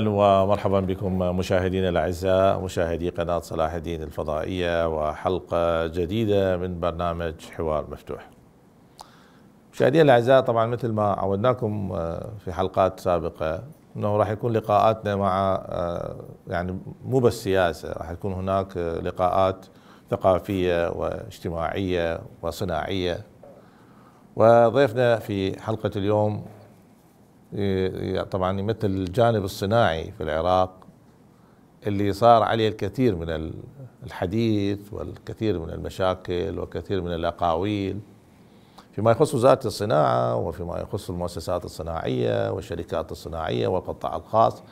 اهلا ومرحبا بكم مشاهدينا الاعزاء مشاهدي قناه صلاح الدين الفضائيه وحلقه جديده من برنامج حوار مفتوح. مشاهدينا الاعزاء طبعا مثل ما عودناكم آه، في حلقات سابقه انه راح يكون لقاءاتنا مع آه، يعني مو بس سياسه راح يكون هناك آه، لقاءات ثقافيه واجتماعيه وصناعيه وضيفنا في حلقه اليوم طبعا يمثل الجانب الصناعي في العراق اللي صار عليه الكثير من الحديث والكثير من المشاكل وكثير من الأقاويل فيما يخص وزارة الصناعة وفيما يخص المؤسسات الصناعية والشركات الصناعية والقطاع الخاص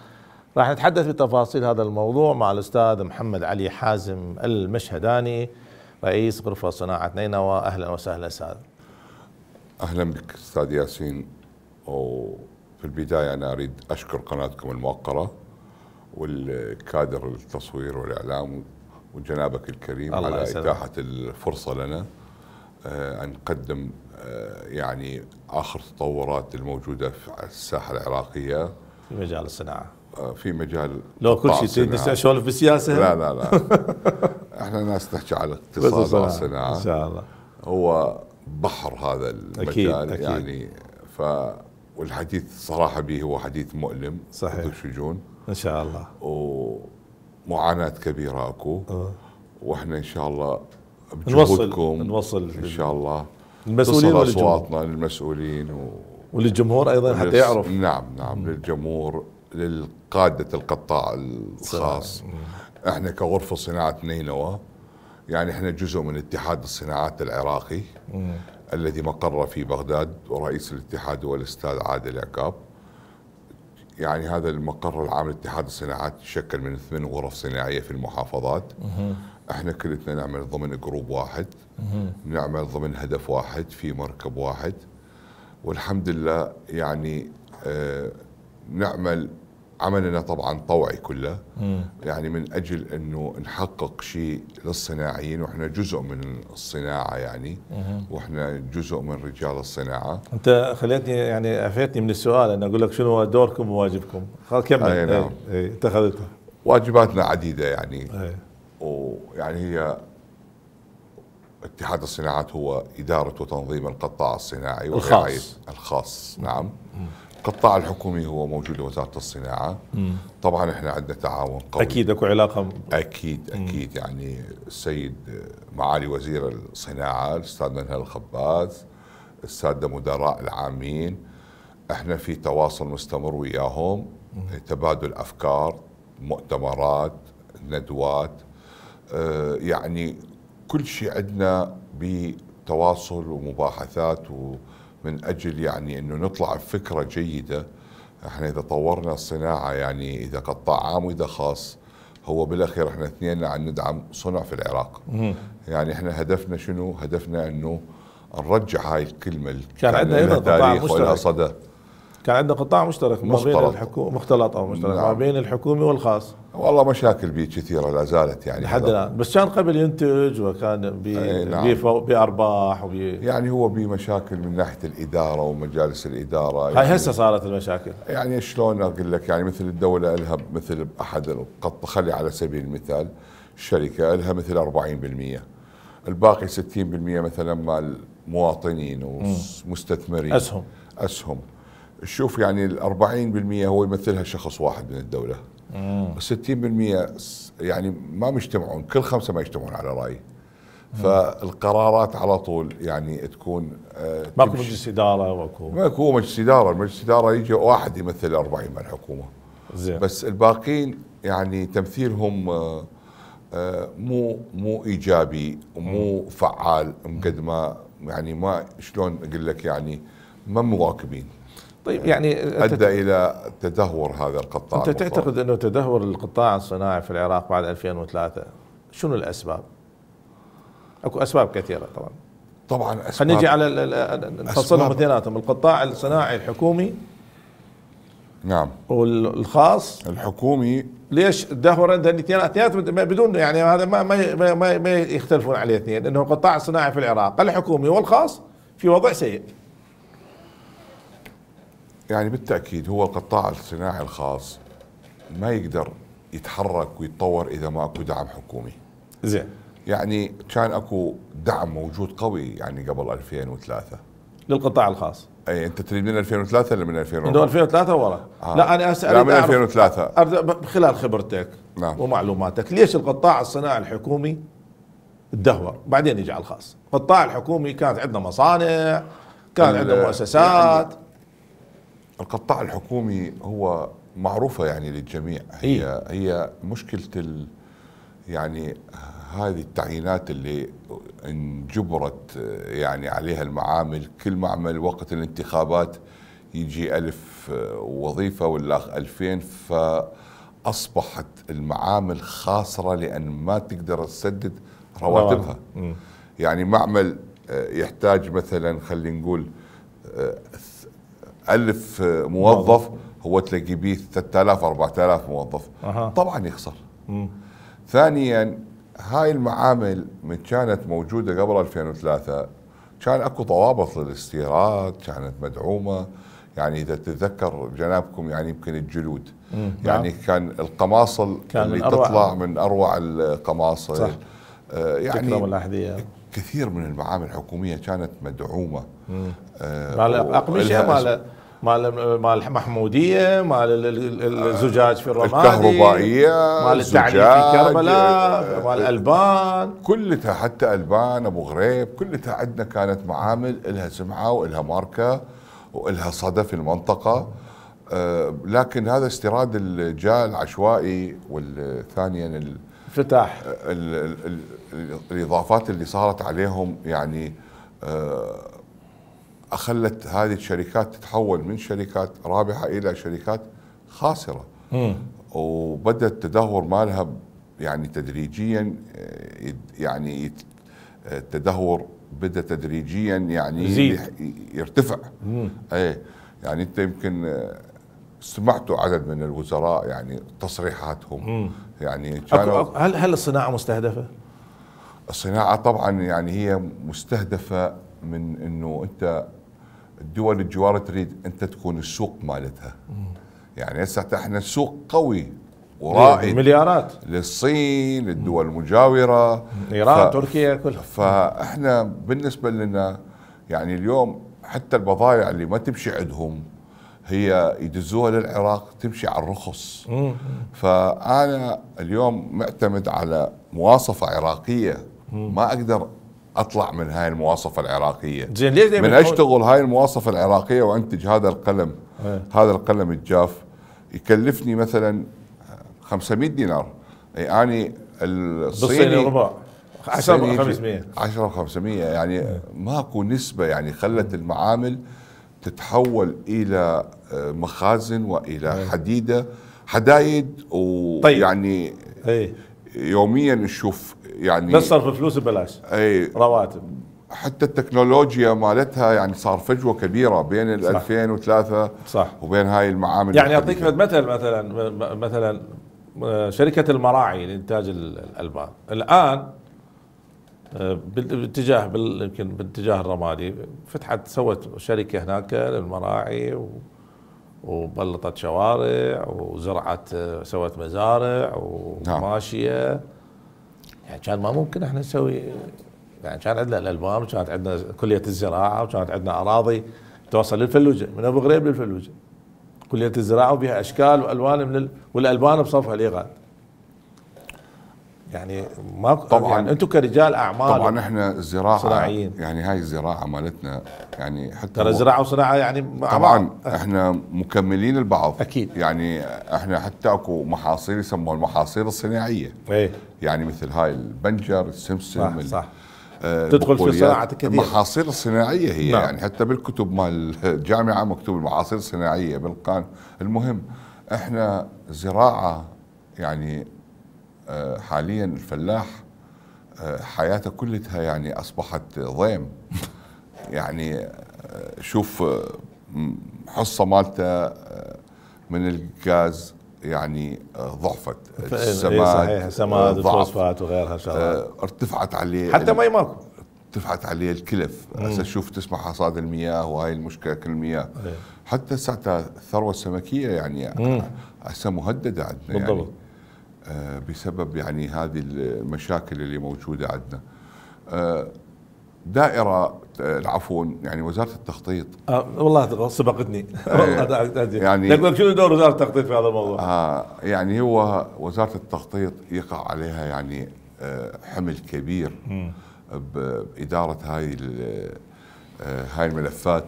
راح نتحدث بتفاصيل هذا الموضوع مع الأستاذ محمد علي حازم المشهداني رئيس غرفة صناعة نينوى أهلا وسهلا أستاذ أهلا بك أستاذ ياسين في البداية أنا أريد أشكر قناتكم الموقرة والكادر التصوير والإعلام وجنابك الكريم على إتاحة الفرصة لنا آه، أن نقدم آه، يعني آخر تطورات الموجودة في الساحة العراقية في مجال الصناعة آه، في مجال لو كل شيء تريد نسولف بالسياسة لا لا لا احنا ناس نحكي على اقتصاد والصناعة ان شاء الله هو بحر هذا المجال أكيد أكيد. يعني ف والحديث صراحة به هو حديث مؤلم صحيح شجون إن شاء الله ومعاناة كبيرة أكو أه. وإحنا إن شاء الله بجهودكم نوصل إن شاء الله المسؤولين أصواتنا للمسؤولين و... وللجمهور أيضا حتى يعرف نعم نعم للجمهور للقادة القطاع الخاص صحيح. إحنا كغرفة صناعة نينوى يعني إحنا جزء من اتحاد الصناعات العراقي م. الذي مقر في بغداد ورئيس الاتحاد هو الأستاذ عادل عقاب يعني هذا المقر العام لاتحاد الصناعات يشكل من ثمان غرف صناعيه في المحافظات احنا كلتنا نعمل ضمن جروب واحد نعمل ضمن هدف واحد في مركب واحد والحمد لله يعني آه نعمل عملنا طبعا طوعي كله مم. يعني من اجل انه نحقق شيء للصناعيين واحنا جزء من الصناعه يعني مم. واحنا جزء من رجال الصناعه انت خليتني يعني عفيتني من السؤال انا اقول لك شنو دوركم وواجبكم خلاص كمل اي نعم انت واجباتنا عديده يعني ويعني هي اتحاد الصناعات هو اداره وتنظيم القطاع الصناعي الخاص الخاص نعم مم. القطاع الحكومي هو موجود لوزاره الصناعه طبعا احنا عندنا تعاون قوي اكيد اكو علاقه اكيد اكيد يعني السيد معالي وزير الصناعه الاستاذ منهل الخباز الساده مدراء العامين احنا في تواصل مستمر وياهم تبادل افكار مؤتمرات ندوات اه يعني كل شيء عندنا بتواصل ومباحثات و من اجل يعني انه نطلع بفكره جيده احنا اذا طورنا الصناعه يعني اذا قطاع عام واذا خاص هو بالاخير احنا اثنين عم ندعم صنع في العراق يعني احنا هدفنا شنو؟ هدفنا انه نرجع هاي الكلمه كان عندنا هنا تاريخ ولها صدى كان عندنا قطاع مشترك ما بين الحكومه مختلط او مشترك نعم. ما بين الحكومي والخاص والله مشاكل بيه كثيره لا زالت يعني لحد الان بس كان قبل ينتج وكان بي نعم. بارباح وبي يعني هو بيه مشاكل من ناحيه الاداره ومجالس الاداره هاي يعني هسه صارت المشاكل يعني شلون اقول لك يعني مثل الدوله لها مثل احد القط خلي على سبيل المثال الشركه لها مثل 40% الباقي 60% مثلا مال مواطنين ومستثمرين اسهم اسهم شوف يعني ال 40% هو يمثلها شخص واحد من الدوله ال 60% يعني ما مجتمعون كل خمسه ما يجتمعون على راي فالقرارات على طول يعني تكون آه، ماكو مجلس اداره ماكو ماكو مجلس اداره، مجلس اداره يجي واحد يمثل 40 من الحكومه زين بس الباقيين يعني تمثيلهم آه، آه، مو مو ايجابي ومو فعال قد ما يعني ما شلون اقول لك يعني ما مواكبين طيب يعني آه، ادى تت... الى تدهور هذا القطاع انت تعتقد انه تدهور القطاع الصناعي في العراق بعد 2003 شنو الاسباب؟ اكو اسباب كثيره طبعا طبعا اسباب نجي على نفصلهم اثنيناتهم القطاع الصناعي الحكومي نعم والخاص الحكومي ليش دهور اثنيناتهم بدون يعني هذا ما ما ما, ما يختلفون عليه اثنين انه القطاع الصناعي في العراق الحكومي والخاص في وضع سيء يعني بالتاكيد هو القطاع الصناعي الخاص ما يقدر يتحرك ويتطور اذا ما اكو دعم حكومي. زين. يعني كان اكو دعم موجود قوي يعني قبل 2003 للقطاع الخاص. اي انت تريد من 2003 ولا من 2004؟ من 2003 ورا. آه. لا انا اسال لا من 2003 ابدا خلال خبرتك نعم. ومعلوماتك ليش القطاع الصناعي الحكومي تدهور بعدين يجي على الخاص القطاع الحكومي كانت عندنا مصانع كان عندنا مؤسسات يعني القطاع الحكومي هو معروفه يعني للجميع هي إيه؟ هي مشكله ال يعني هذه التعيينات اللي انجبرت يعني عليها المعامل كل معمل وقت الانتخابات يجي ألف وظيفة ولا ألفين فأصبحت المعامل خاسرة لأن ما تقدر تسدد رواتبها يعني معمل يحتاج مثلا خلينا نقول الف موظف هو تلاقي بيه 3000 4000 موظف أه. طبعا يخسر مم. ثانيا هاي المعامل من كانت موجوده قبل 2003 كان اكو ضوابط للاستيراد كانت مدعومه يعني اذا تتذكر جنابكم يعني يمكن الجلود مم. نعم. يعني مم. كان القماصل كان اللي تطلع من اروع القماصل صح. آه، يعني كثير من المعامل الحكوميه كانت مدعومه مم. آه، اقمشه مع مال مال محموديه مال الزجاج في الرمادي الكهربائيه مال التعليم في كربلاء مال البان كلها حتى البان ابو غريب كلها عندنا كانت معامل لها سمعه ولها ماركه ولها صدى في المنطقه آه، لكن هذا استيراد الجاء العشوائي والثانيا الفتح الاضافات اللي صارت عليهم يعني آه، اخلت هذه الشركات تتحول من شركات رابحه الى شركات خاسره مم. وبدا التدهور مالها يعني تدريجيا آه، يعني آه، التدهور بدا تدريجيا يعني زيد. يرتفع مم. ايه يعني انت يمكن آه، سمعتوا عدد من الوزراء يعني تصريحاتهم مم. يعني كانوا أكو أكو هل هل الصناعه مستهدفه؟ الصناعه طبعا يعني هي مستهدفه من انه انت الدول الجوار تريد انت تكون السوق مالتها يعني هسه احنا السوق قوي ورائد مليارات للصين للدول المجاوره ايران ف... تركيا كلها فاحنا بالنسبه لنا يعني اليوم حتى البضائع اللي ما تمشي عندهم هي يدزوها للعراق تمشي على الرخص فانا اليوم معتمد على مواصفه عراقيه ما اقدر اطلع من هاي المواصفه العراقيه زين ليش من اشتغل هاي المواصفه العراقيه وانتج هذا القلم ايه. هذا القلم الجاف يكلفني مثلا 500 دينار اي اني الصيني ربع 10 و 500 10 و 500 يعني ايه. ماكو نسبه يعني خلت المعامل تتحول الى آه، مخازن والى ايه. حديده حدايد ويعني طيب. يعني ايه. يوميا نشوف يعني بس صرف فلوس ببلاش اي رواتب حتى التكنولوجيا مالتها يعني صار فجوه كبيره بين ال 2003 صح وبين هاي المعامل يعني اعطيك مثل مثلا مثلا شركه المراعي لانتاج الالبان الان باتجاه يمكن باتجاه الرمادي فتحت سوت شركه هناك للمراعي و وبلطت شوارع وزرعت سوت مزارع نعم. وماشيه يعني كان ما ممكن احنا نسوي يعني كان عندنا الالبان وكانت عندنا كليه الزراعه وكانت عندنا اراضي توصل للفلوجه من ابو غريب للفلوجه كليه الزراعه وبها اشكال والوان من ال... والالبان بصفها لغايه يعني ما طبعا يعني انتم كرجال اعمال طبعا احنا الزراعه صناعيين يعني هاي الزراعه مالتنا يعني حتى ترى زراعه وصناعه يعني طبعا احنا مكملين البعض اكيد يعني احنا حتى اكو محاصيل يسموها المحاصيل الصناعيه ايه يعني مثل هاي البنجر السمسم صح, صح. آه، تدخل في صناعة كثير المحاصيل الصناعية هي نعم. يعني حتى بالكتب مال الجامعة مكتوب المحاصيل الصناعية بالقان المهم احنا زراعة يعني آه، حاليا الفلاح آه، حياته كلها يعني اصبحت ضيم يعني آه، شوف حصه مالته من الغاز يعني ضعفت إيه، إيه، السماد سماد وفوسفات وغيرها الله ارتفعت عليه حتى ما ماكو ارتفعت عليه الكلف هسه شوف تسمع حصاد المياه وهاي المشكله كل المياه إيه. حتى ساعتها الثروه السمكيه يعني هسه مهدده عندنا بالضبط يعني آه، بسبب يعني هذه المشاكل اللي موجودة عندنا آه، دائرة آه، العفو يعني وزارة التخطيط آه والله سبقتني والله يعني لك شنو دور وزارة التخطيط في هذا الموضوع؟ آه يعني هو وزارة التخطيط يقع عليها يعني حمل كبير م. بإدارة هاي هاي الملفات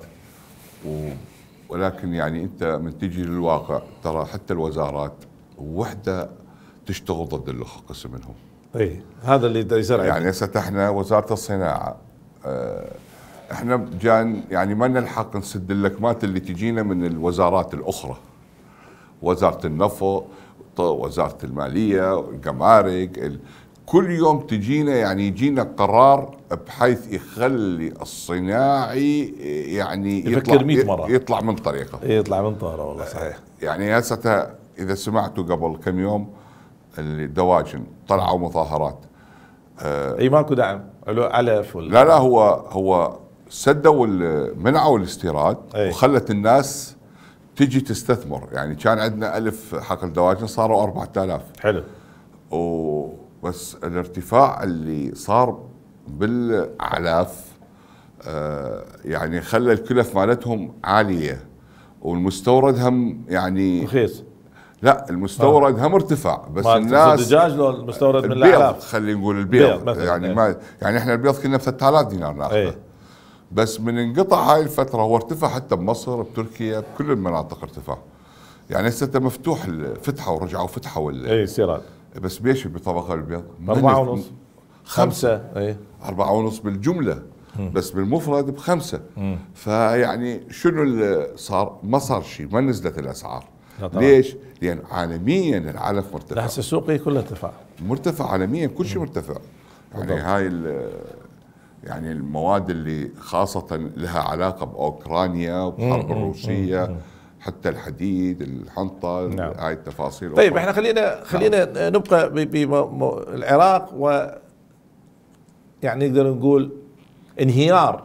ولكن يعني أنت من تجي للواقع ترى حتى الوزارات وحدة تشتغل ضد اللخ قسم منهم اي هذا اللي يزرع يعني هسه احنا وزاره الصناعه آه، احنا جان يعني ما نلحق نسد اللكمات اللي تجينا من الوزارات الاخرى وزاره النفط وزاره الماليه الجمارك كل يوم تجينا يعني يجينا قرار بحيث يخلي الصناعي آه، يعني يفكر 100 مره يطلع من طريقه يطلع من طريقه والله صحيح يعني هسه اذا سمعتوا قبل كم يوم الدواجن طلعوا مظاهرات اي ماكو دعم علف ولا لا لا هو هو سدوا منعوا الاستيراد أي. وخلت الناس تجي تستثمر يعني كان عندنا ألف حقل دواجن صاروا 4000 حلو وبس الارتفاع اللي صار بالاعلاف آه يعني خلى الكلف مالتهم عاليه والمستورد هم يعني رخيص لا المستورد آه. هم ارتفع بس الناس الدجاج لو المستورد من الاعلاف خلينا نقول البيض, البيض يعني ايه. ما يعني احنا البيض كنا ب 3000 دينار ناخذه ايه. بس من انقطع هاي الفتره هو ارتفع حتى بمصر بتركيا بكل المناطق ارتفع يعني هسه مفتوح فتحوا ورجعوا فتحه ولا اي سيرات بس بيش بطبقه البيض؟ أربعة ونص خمسة اي أربعة ونص بالجملة مم. بس بالمفرد بخمسة فيعني شنو اللي صار ما صار شيء ما نزلت الأسعار ليش؟ لان عالميا العلف مرتفع لحس السوقي كله ارتفاع مرتفع عالميا كل شيء مرتفع يعني هاي يعني المواد اللي خاصة لها علاقة بأوكرانيا وبحرب الروسية حتى الحديد الحنطة نعم. هاي التفاصيل طيب احنا خلينا نعم. خلينا نعم. نبقى بالعراق و يعني نقدر نقول انهيار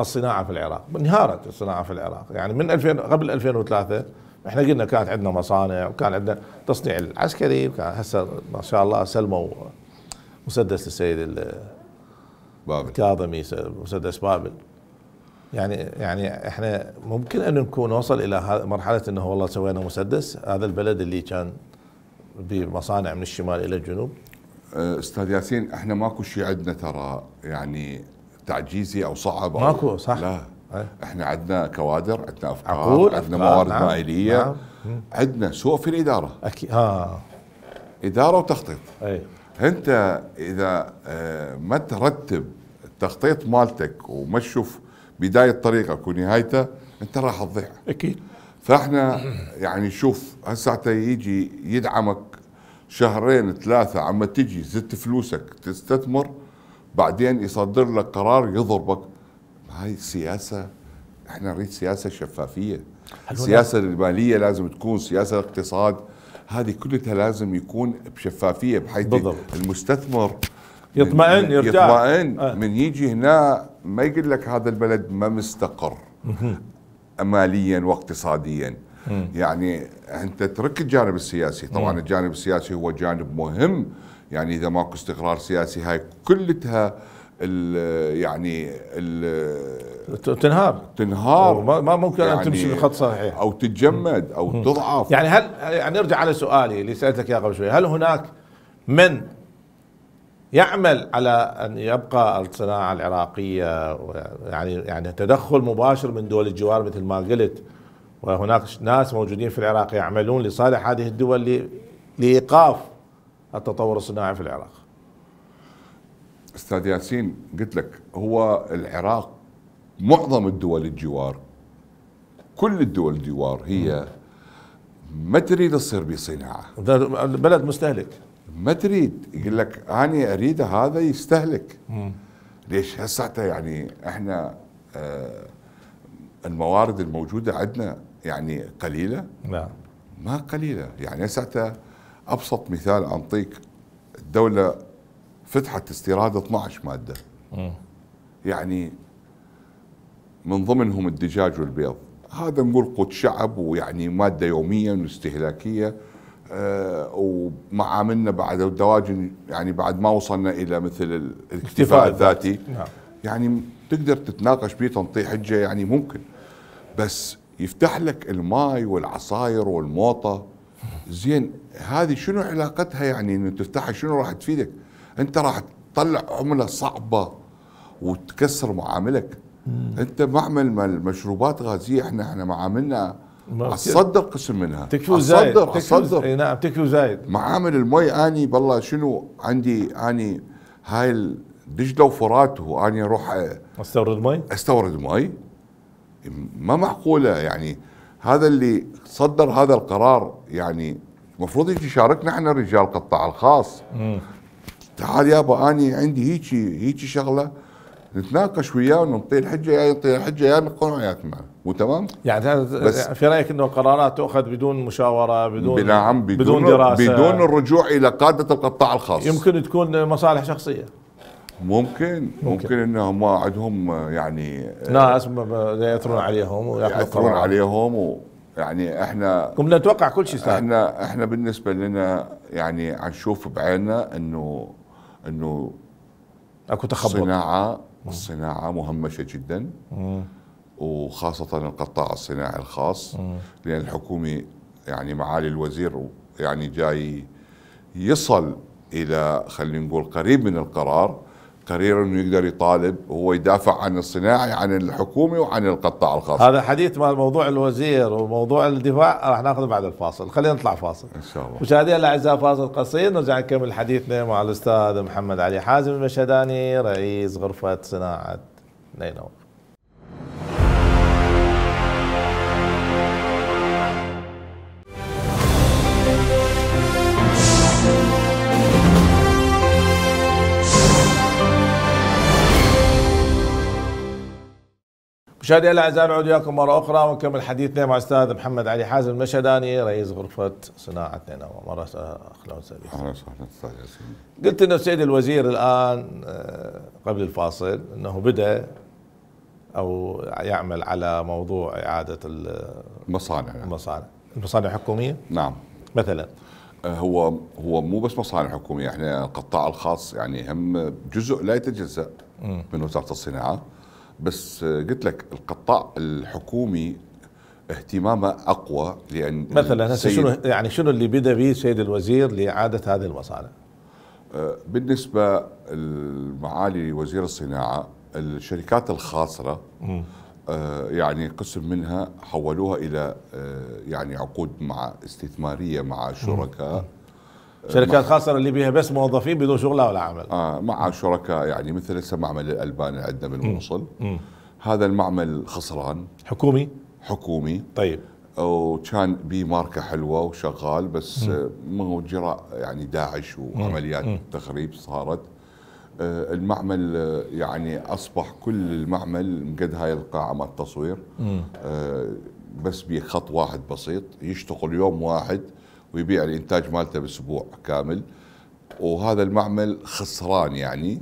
الصناعة في العراق انهارت الصناعة في العراق يعني من 2000 قبل 2003 احنا قلنا كانت عندنا مصانع وكان عندنا تصنيع العسكري وكان هسه ما شاء الله سلموا مسدس السيد بابل الكاظمي مسدس بابل يعني يعني احنا ممكن ان نكون نوصل الى مرحله انه والله سوينا مسدس هذا البلد اللي كان بمصانع من الشمال الى الجنوب أه، استاذ ياسين احنا ماكو شيء عندنا ترى يعني تعجيزي او صعب ماكو صح لا إيه؟ احنا عندنا كوادر عندنا افكار عندنا موارد نعم. مائليه نعم. عندنا سوء في الاداره اكيد اه اداره وتخطيط اي انت اذا آه، ما ترتب التخطيط مالتك وما تشوف بدايه طريقك ونهايته انت راح تضيع اكيد فاحنا يعني شوف هسه يجي يدعمك شهرين ثلاثه عما تجي زدت فلوسك تستثمر بعدين يصدر لك قرار يضربك هاي السياسه احنا نريد سياسه شفافيه السياسه الماليه لازم تكون سياسه الاقتصاد هذه كلها لازم يكون بشفافيه بحيث بالضبط. المستثمر يطمئن يرجع يطمئن آه. من يجي هنا ما يقول لك هذا البلد ما مستقر ماليا واقتصاديا يعني انت ترك الجانب السياسي طبعا الجانب السياسي هو جانب مهم يعني اذا ماكو استقرار سياسي هاي كلتها ال يعني ال تنهار تنهار ما ممكن يعني ان تمشي بخط صحيح او تتجمد او تضعف يعني هل يعني ارجع على سؤالي اللي سالتك اياه قبل شوي هل هناك من يعمل على ان يبقى الصناعه العراقيه يعني يعني تدخل مباشر من دول الجوار مثل ما قلت وهناك ناس موجودين في العراق يعملون لصالح هذه الدول لايقاف التطور الصناعي في العراق استاذ ياسين قلت لك هو العراق معظم الدول الجوار كل الدول الجوار هي ما تريد تصير بصناعه البلد مستهلك ما تريد يقول لك انا اريد هذا يستهلك ليش هسه يعني احنا آه الموارد الموجوده عندنا يعني قليله نعم ما قليله يعني هسه ابسط مثال انطيك الدوله فتحت استيراد 12 ماده م. يعني من ضمنهم الدجاج والبيض هذا نقول قوت شعب ويعني ماده يوميه واستهلاكيه آه ومعاملنا بعد الدواجن يعني بعد ما وصلنا الى مثل الاكتفاء الذاتي نعم. يعني تقدر تتناقش بيه تنطي حجه يعني ممكن بس يفتح لك الماي والعصاير والموطه زين هذه شنو علاقتها يعني انه تفتحها شنو راح تفيدك؟ انت راح تطلع عمله صعبه وتكسر معاملك مم. انت معمل مشروبات غازيه احنا احنا معاملنا اصدر قسم منها تكفي زايد اصدر اصدر اي نعم تكفي زايد معامل المي اني بالله شنو عندي اني هاي دجله وفرات واني اروح آه، استورد مي استورد مي ما معقوله يعني هذا اللي صدر هذا القرار يعني المفروض يجي يشاركنا احنا رجال القطاع الخاص مم. تعال يابا اني عندي هيجي هيجي شغله نتناقش وياه ونعطيه الحجه يا يعطي الحجه يا نقنع يا معه وتمام يعني بس في رايك انه قرارات تؤخذ بدون مشاوره بدون نعم بدون, بدون دراسه بدون الرجوع الى قاده القطاع الخاص يمكن تكون مصالح شخصيه ممكن ممكن, ممكن انهم ما عندهم يعني ناس ياثرون عليهم ياثرون عليهم ويعني احنا كنا نتوقع كل شيء صار احنا احنا بالنسبه لنا يعني نشوف بعيننا انه انه اكو تخبط الصناعه الصناعه مهمشه جدا مم. وخاصه القطاع الصناعي الخاص مم. لان الحكومه يعني معالي الوزير يعني جاي يصل الى خلينا نقول قريب من القرار قرير انه يقدر يطالب وهو يدافع عن الصناعي عن الحكومي وعن القطاع الخاص هذا حديث مع موضوع الوزير وموضوع الدفاع راح ناخذه بعد الفاصل خلينا نطلع فاصل ان شاء الله مشاهدينا الاعزاء فاصل قصير نرجع نكمل حديثنا مع الاستاذ محمد علي حازم المشهداني رئيس غرفه صناعه نينوى مشاهدي الاعزاء نعود وياكم مره اخرى ونكمل حديثنا مع استاذ محمد علي حازم المشهداني رئيس غرفه صناعه نينوى مره اخرى وسهلا اهلا وسهلا طيب، قلت انه السيد الوزير الان آه، قبل الفاصل انه بدا او يعمل على موضوع اعاده المصانع المصانع المصانع الحكوميه؟ نعم مثلا آه، هو هو مو بس مصانع حكوميه احنا القطاع الخاص يعني هم جزء لا يتجزا من وزاره الصناعه بس قلت لك القطاع الحكومي اهتمامه اقوى لان مثلا هسه شنو يعني شنو اللي بدا به السيد الوزير لاعاده هذه المصانع؟ أه، بالنسبه لمعالي وزير الصناعه الشركات الخاصره أه، يعني قسم منها حولوها الى أه، يعني عقود مع استثماريه مع شركاء شركات خاصه اللي بيها بس موظفين بدون شغل ولا عمل اه مع شركاء يعني مثل هسه معمل الألبان عندنا بالموصل هذا المعمل خسران حكومي حكومي طيب وكان بي ماركه حلوه وشغال بس ما هو جراء يعني داعش وعمليات تخريب صارت آه، المعمل آه، يعني اصبح كل المعمل مقد هاي القاعه مع التصوير آه، بس بخط واحد بسيط يشتغل يوم واحد ويبيع الانتاج مالته باسبوع كامل وهذا المعمل خسران يعني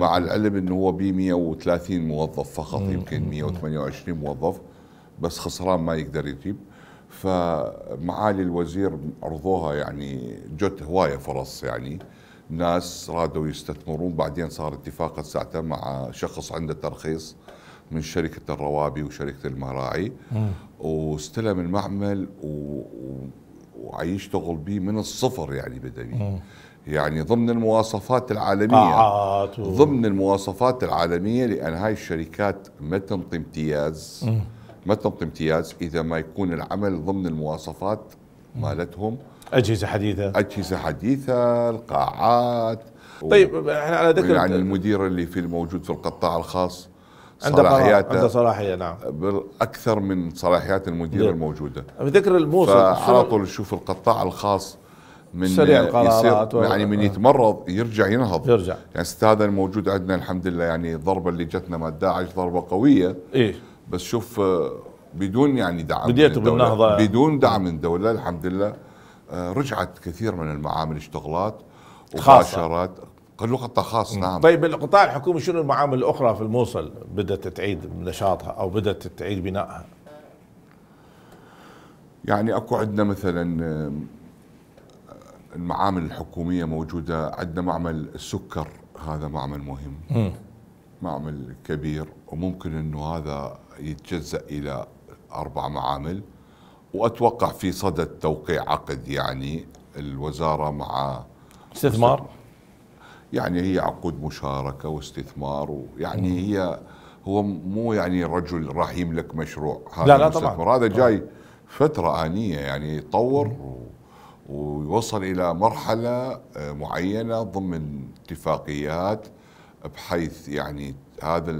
مع العلم انه هو ب 130 موظف فقط يمكن 128 موظف بس خسران ما يقدر يجيب فمعالي الوزير عرضوها يعني جت هوايه فرص يعني ناس رادوا يستثمرون بعدين صار اتفاق ساعته مع شخص عنده ترخيص من شركه الروابي وشركه المراعي واستلم المعمل و... وعيشتغل بيه من الصفر يعني بدا بيه يعني ضمن المواصفات العالمية قاعات آه، آه، و... آه، ضمن المواصفات العالمية لأن هاي الشركات ما تنطي امتياز ما تنطي امتياز إذا ما يكون العمل ضمن المواصفات مالتهم أجهزة حديثة أجهزة حديثة القاعات طيب احنا على ذكر يعني المدير اللي في الموجود في القطاع الخاص عنده صلاحيات عنده صلاحيه نعم اكثر من صلاحيات المدير دي. نعم. الموجوده بذكر الموصل على طول يشوف القطاع الخاص من سريع القرارات يعني من آه. يتمرض يرجع ينهض يرجع يعني هذا الموجود عندنا الحمد لله يعني الضربه اللي جتنا مع داعش ضربه قويه ايه بس شوف آه، بدون يعني دعم بديتوا بالنهضه بدون دعم نعم. من الدوله الحمد لله آه، رجعت كثير من المعامل اشتغلات ومباشرات قال خاصة قطاع خاص نعم طيب القطاع الحكومي شنو المعامل الاخرى في الموصل بدات تعيد نشاطها او بدات تعيد بنائها؟ يعني اكو عندنا مثلا آه، المعامل الحكوميه موجوده عندنا معمل السكر هذا معمل مهم م. معمل كبير وممكن انه هذا يتجزا الى اربع معامل واتوقع في صدد توقيع عقد يعني الوزاره مع استثمار يعني هي عقود مشاركة واستثمار ويعني هي هو مو يعني رجل راح يملك مشروع هذا لا لا طبعا هذا جاي فترة آنية يعني يتطور ويوصل إلى مرحلة آه، معينة ضمن اتفاقيات بحيث يعني هذا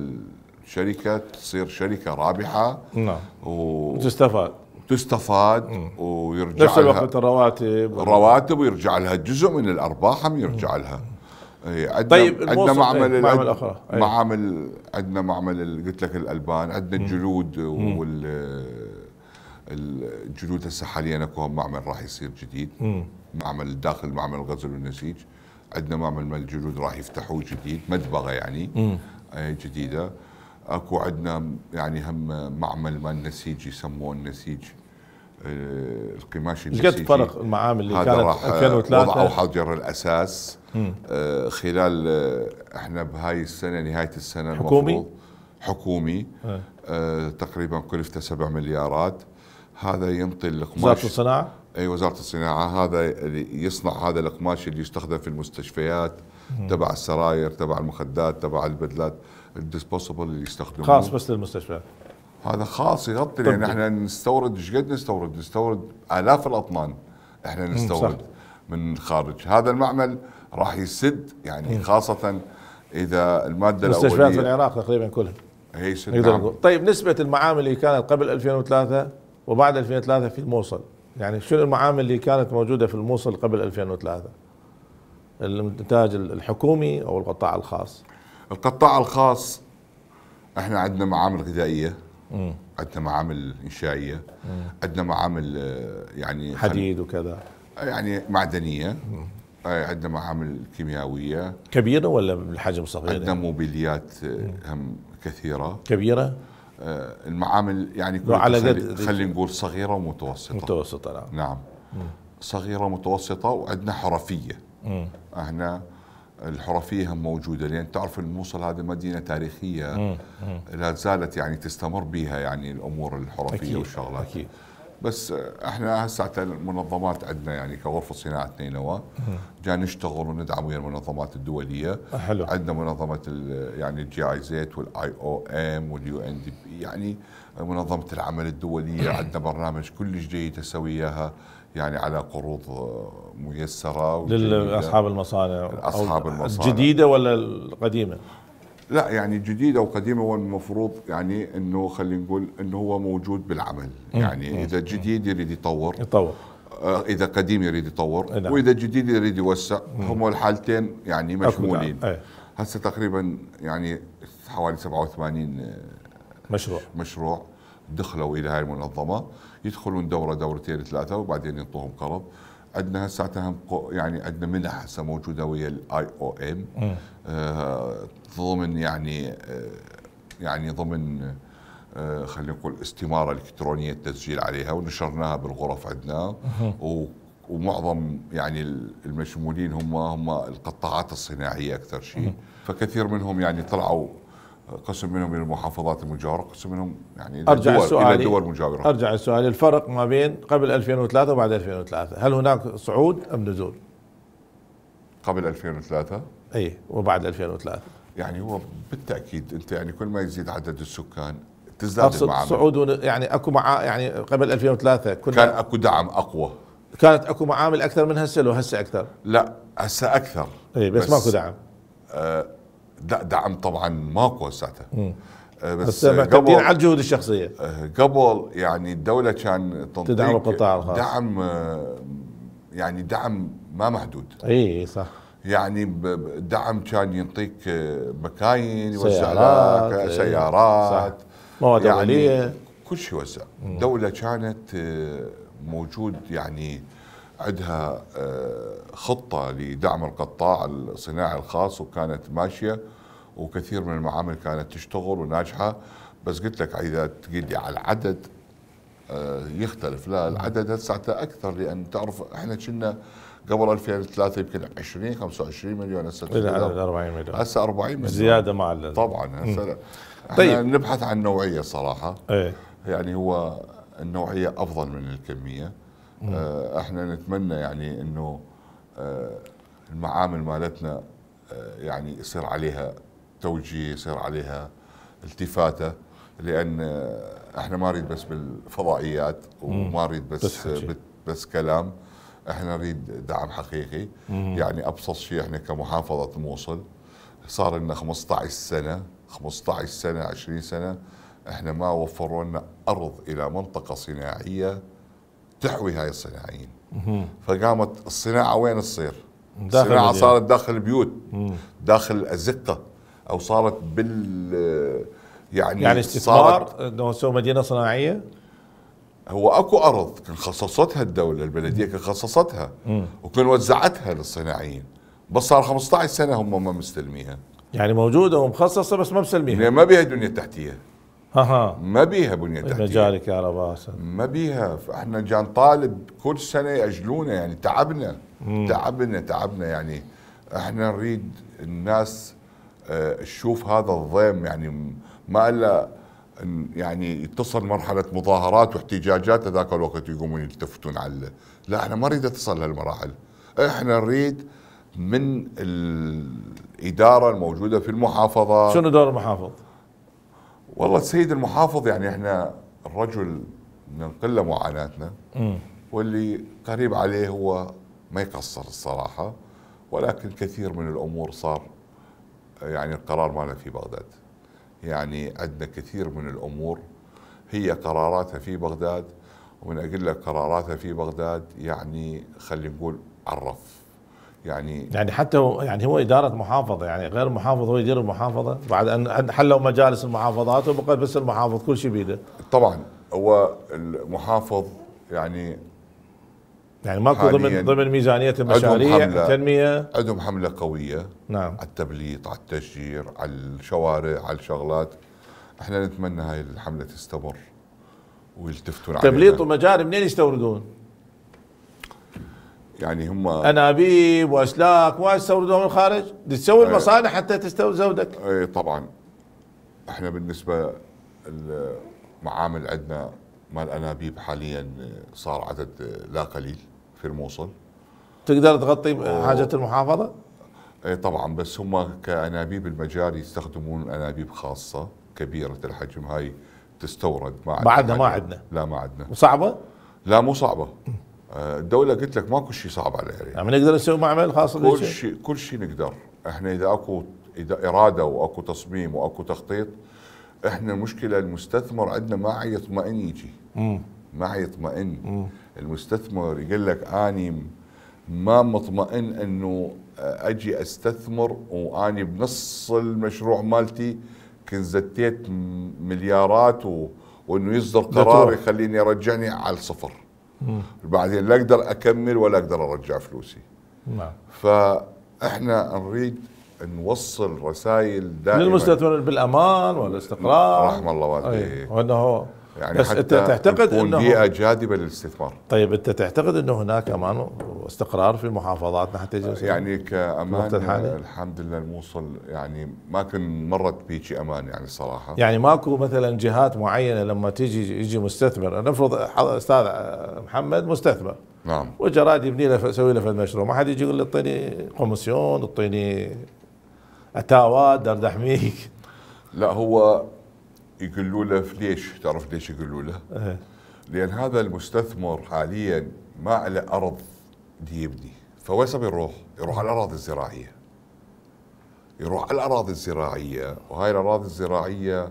الشركة تصير شركة رابحة نعم وتستفاد تستفاد ويرجع نفس الوقت الرواتب الرواتب ويرجع لها جزء من الارباح يرجع لها إيه، عندنا طيب إيه، إيه. عندنا معمل ايه معمل اخر ايه معامل عندنا معمل قلت لك الالبان عندنا الجلود وال الجلود هسه حاليا اكو معمل راح يصير جديد مم. معمل داخل معمل الغزل والنسيج عندنا معمل مال الجلود راح يفتحوه جديد مدبغه يعني مم. جديده اكو عندنا يعني هم معمل مال نسيج يسموه النسيج آه، القماش النسيجي قد فرق المعامل اللي كانت 2003 آه، وضعوا حجر الاساس آه، خلال احنا بهاي السنه نهايه السنه حكومي حكومي آه. آه تقريبا كلفته 7 مليارات هذا ينطي القماش وزاره الصناعه اي وزاره الصناعه هذا اللي يصنع هذا القماش اللي يستخدم في المستشفيات تبع السراير تبع المخدات تبع البدلات الديسبوسبل اللي يستخدمونه خاص بس للمستشفيات هذا خاص يغطي لان احنا نستورد ايش قد نستورد؟ نستورد الاف الاطنان احنا نستورد من الخارج، هذا المعمل راح يسد يعني خاصه اذا الماده الاوليه مستشفيات العراق تقريبا كلها اي نقدر نعم. طيب نسبه المعامل اللي كانت قبل 2003 وبعد 2003 في الموصل يعني شنو المعامل اللي كانت موجوده في الموصل قبل 2003 الانتاج الحكومي او القطاع الخاص القطاع الخاص احنا عندنا معامل غذائيه عندنا معامل انشائيه عندنا معامل آه، يعني حديد وكذا يعني معدنيه آه، عندنا معامل كيميائيه كبيره ولا بالحجم صغير؟ عندنا موبيليات آه، هم كثيره كبيره المعامل يعني كل خلينا نقول صغيره ومتوسطه متوسطه نعم نعم صغيره متوسطه وعندنا حرفيه مم. احنا الحرفيه هم موجوده لان تعرف الموصل هذه مدينه تاريخيه لا زالت يعني تستمر بها يعني الامور الحرفيه أكيد. والشغلات أكيد. بس احنا هسه المنظمات عندنا يعني كغرفه صناعه نينوى جاي نشتغل وندعم ويا المنظمات الدوليه حلو عندنا منظمه يعني الجي اي زيت والاي او ام واليو ان دي بي يعني منظمه العمل الدوليه عندنا برنامج كلش جيد هسه اياها يعني على قروض ميسره لاصحاب المصانع اصحاب المصانع الجديده ولا القديمه؟ لا يعني جديده وقديمه هو المفروض يعني انه خلينا نقول انه هو موجود بالعمل يعني مم. اذا جديد يريد يطور يطور آه، اذا قديم يريد يطور نعم. واذا جديد يريد يوسع هم الحالتين يعني مشمولين هسه تقريبا يعني حوالي 87 آه، مشروع مشروع دخلوا الى هاي المنظمه يدخلون دوره دورتين ثلاثه وبعدين ينطوهم قرض عندنا هسه يعني عندنا منح هسه موجوده ويا الاي او ام ضمن يعني آه، يعني ضمن آه، خلينا نقول استماره الكترونيه التسجيل عليها ونشرناها بالغرف عندنا ومعظم يعني المشمولين هم هم القطاعات الصناعيه اكثر شيء فكثير منهم يعني طلعوا قسم منهم من المحافظات المجاوره قسم منهم يعني الى ارجع الى دول مجاوره ارجع السؤال الفرق ما بين قبل 2003 وبعد 2003 هل هناك صعود ام نزول قبل 2003 اي وبعد 2003 يعني هو بالتاكيد انت يعني كل ما يزيد عدد السكان تزداد اقصد المعامل. صعود يعني اكو مع يعني قبل 2003 كنا كان اكو دعم اقوى كانت اكو معامل اكثر من هسه لو هسه اكثر لا هسه اكثر اي بس, بس ماكو دعم آه لا دعم طبعا ماكو ساعتها آه، بس, بس قبل على الجهود الشخصيه آه، قبل يعني الدوله كان تدعم القطاع الخاص دعم آه، يعني دعم ما محدود اي صح يعني دعم كان ينطيك مكاين سيارات لك سيارات مواد يعني كل شيء يوزع الدوله كانت موجود يعني عندها آه، خطة لدعم القطاع الصناعي الخاص وكانت ماشية وكثير من المعامل كانت تشتغل وناجحة بس قلت لك إذا تقيدي على العدد آه، يختلف لا العدد هسه أكثر لأن تعرف إحنا كنا قبل 2003 يمكن 20 25 مليون هسه 40 مليون هسه 40 مليون زياده مع طبعا هسه طيب نبحث عن نوعيه صراحه ايه يعني هو النوعيه افضل من الكميه آه، احنا نتمنى يعني انه آه، المعامل مالتنا آه، يعني يصير عليها توجيه يصير عليها التفاته لان احنا ما نريد بس بالفضائيات وما نريد بس بس كلام احنا نريد دعم حقيقي يعني ابسط شيء احنا كمحافظه موصل صار لنا 15 سنه 15 سنه 20 سنه احنا ما وفروا لنا ارض الى منطقه صناعيه تحوي هاي الصناعيين فقامت الصناعه وين تصير؟ الصناعه صارت داخل البيوت داخل الازقه او صارت بال يعني يعني استثمار انه سوى مدينه صناعيه؟ هو اكو ارض كان خصصتها الدوله البلديه كان خصصتها وكان وزعتها للصناعيين بس صار 15 سنه هم ما مستلميها يعني موجوده ومخصصه بس ما مسلميها يعني ما بيها دنيا تحتيه اها ما بيها بنيه تحتيه مجالك يا رب ما بيها فاحنا جان طالب كل سنه ياجلونا يعني تعبنا مم. تعبنا تعبنا يعني احنا نريد الناس آه، تشوف هذا الضيم يعني ما الا يعني يتصل مرحله مظاهرات واحتجاجات هذاك الوقت يقومون يلتفتون على لا احنا ما نريد اتصل هالمراحل احنا نريد من الاداره الموجوده في المحافظه شنو دور المحافظ؟ والله السيد المحافظ يعني احنا الرجل قلة معاناتنا واللي قريب عليه هو ما يقصر الصراحه ولكن كثير من الامور صار يعني القرار مالنا في بغداد يعني عندنا كثير من الامور هي قراراتها في بغداد ومن اقول لك قراراتها في بغداد يعني خلينا نقول عرف يعني يعني حتى هو يعني هو اداره محافظه يعني غير المحافظ هو يدير المحافظه بعد ان حلوا مجالس المحافظات وبقى بس المحافظ كل شيء بيده طبعا هو المحافظ يعني يعني ماكو ضمن ضمن ميزانيه المشاريع التنميه عندهم حمله قويه نعم على التبليط على التشجير على الشوارع على الشغلات احنا نتمنى هاي الحمله تستمر ويلتفتون عليها تبليط ومجاري منين يستوردون؟ يعني هم انابيب واسلاك ما يستوردوها من الخارج تسوي إيه. المصانع حتى تستورد زودك اي طبعا احنا بالنسبه المعامل عندنا مال انابيب حاليا صار عدد لا قليل في الموصل تقدر تغطي و... حاجه المحافظه؟ اي طبعا بس هم كانابيب المجاري يستخدمون انابيب خاصه كبيره الحجم هاي تستورد ما عندنا بعدنا ما عندنا لا ما عندنا وصعبه؟ لا مو صعبه الدوله قلت لك ماكو شيء صعب على العراق عم يعني نقدر نسوي معمل خاص كل شيء كل شيء نقدر احنا اذا اكو اذا اراده واكو تصميم واكو تخطيط احنا المشكله المستثمر عندنا ما يطمئن يجي ما يطمئن المستثمر يقول لك اني ما مطمئن انه اجي استثمر واني بنص المشروع مالتي كنت زتيت مليارات و... وانه يصدر قرار يخليني يرجعني على الصفر بعدين لا اقدر اكمل ولا اقدر ارجع فلوسي نعم فاحنا نريد نوصل رسائل دائما للمستثمر بالامان والاستقرار رحم الله والديه وانه يعني بس حتى انت تعتقد انه بيئه جاذبه للاستثمار طيب انت تعتقد انه هناك امان واستقرار في محافظاتنا حتى يعني كامان الحمد لله الموصل يعني ما كان مرت بيجي امان يعني صراحه يعني ماكو مثلا جهات معينه لما تيجي يجي مستثمر نفرض استاذ محمد مستثمر نعم وجراد يبني له يسوي له المشروع ما حد يجي يقول له اعطيني كوميسيون اعطيني اتاوات دردحميك لا هو يقولوا له ليش تعرف ليش يقولوا له؟ إيه. لان هذا المستثمر حاليا ما على ارض دي يبني فوين صار يروح على الاراضي الزراعيه يروح على الاراضي الزراعيه وهاي الاراضي الزراعيه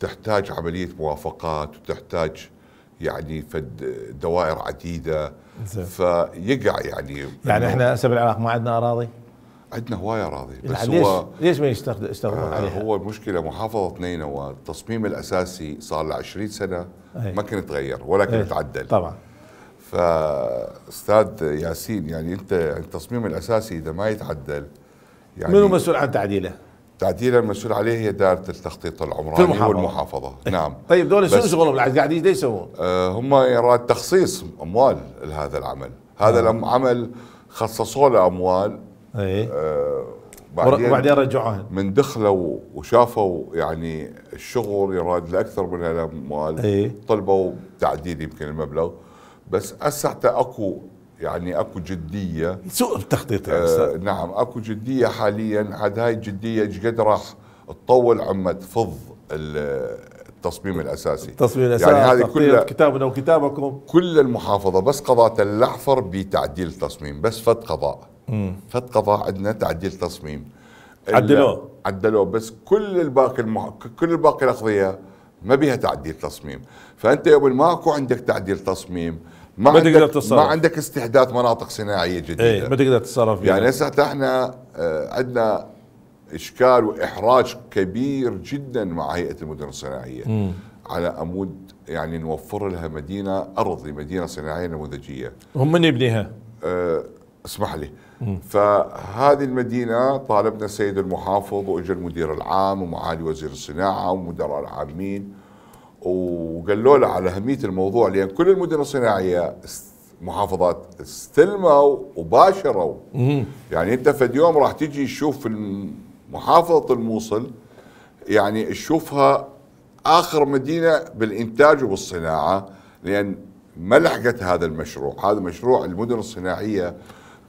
تحتاج عمليه موافقات وتحتاج يعني فد دوائر عديده زي. فيقع يعني يعني احنا هسه بالعراق ما عندنا اراضي؟ عندنا هوايه راضي بس ليش هو ليش ما يشتغلون آه هو المشكله محافظه نينوى التصميم الاساسي صار له 20 سنه ما كان يتغير ولا كان يتعدل طبعا فاستاذ ياسين يعني انت التصميم الاساسي اذا ما يتعدل يعني منو مسؤول عن تعديله؟ تعديله المسؤول عليه هي دائره التخطيط العمراني في المحافظة. والمحافظه إيه. نعم طيب دول شنو شغلهم قاعدين ايش يسوون؟ آه هم اراد تخصيص اموال لهذا العمل هذا آه. العمل خصصوا له اموال اي آه بعدين وبعدين رجعوهن من دخلوا وشافوا يعني الشغل يراد لاكثر من الاموال اي طلبوا تعديل يمكن المبلغ بس هسه اكو يعني اكو جديه سوء التخطيط يعني، آه نعم اكو جديه حاليا عاد هاي الجديه ايش قد راح تطول عما تفض التصميم الاساسي التصميم يعني الاساسي يعني هذه كلها كتابنا وكتابكم كل المحافظه بس قضاء اللحفر بتعديل التصميم بس فد قضاء قضاء عندنا تعديل تصميم عدلوه عدلوه بس كل الباقي المح... كل الباقي الاقضيه ما بيها تعديل تصميم فانت يا ماكو عندك تعديل تصميم ما, ما عندك تصرف. ما عندك استحداث مناطق صناعيه إيه، جديده ايه ما تقدر تتصرف فيها يعني هسه احنا آه، عندنا اشكال واحراج كبير جدا مع هيئه المدن الصناعيه مم. على عمود يعني نوفر لها مدينه ارض لمدينه صناعيه نموذجيه هم من يبنيها؟ أه اسمح لي فهذه المدينة طالبنا السيد المحافظ واجى المدير العام ومعالي وزير الصناعة ومدراء العامين وقالوا له على أهمية الموضوع لأن كل المدن الصناعية محافظات استلموا وباشروا يعني أنت في يوم راح تجي تشوف محافظة الموصل يعني تشوفها آخر مدينة بالإنتاج وبالصناعة لأن ما لحقت هذا المشروع هذا مشروع المدن الصناعية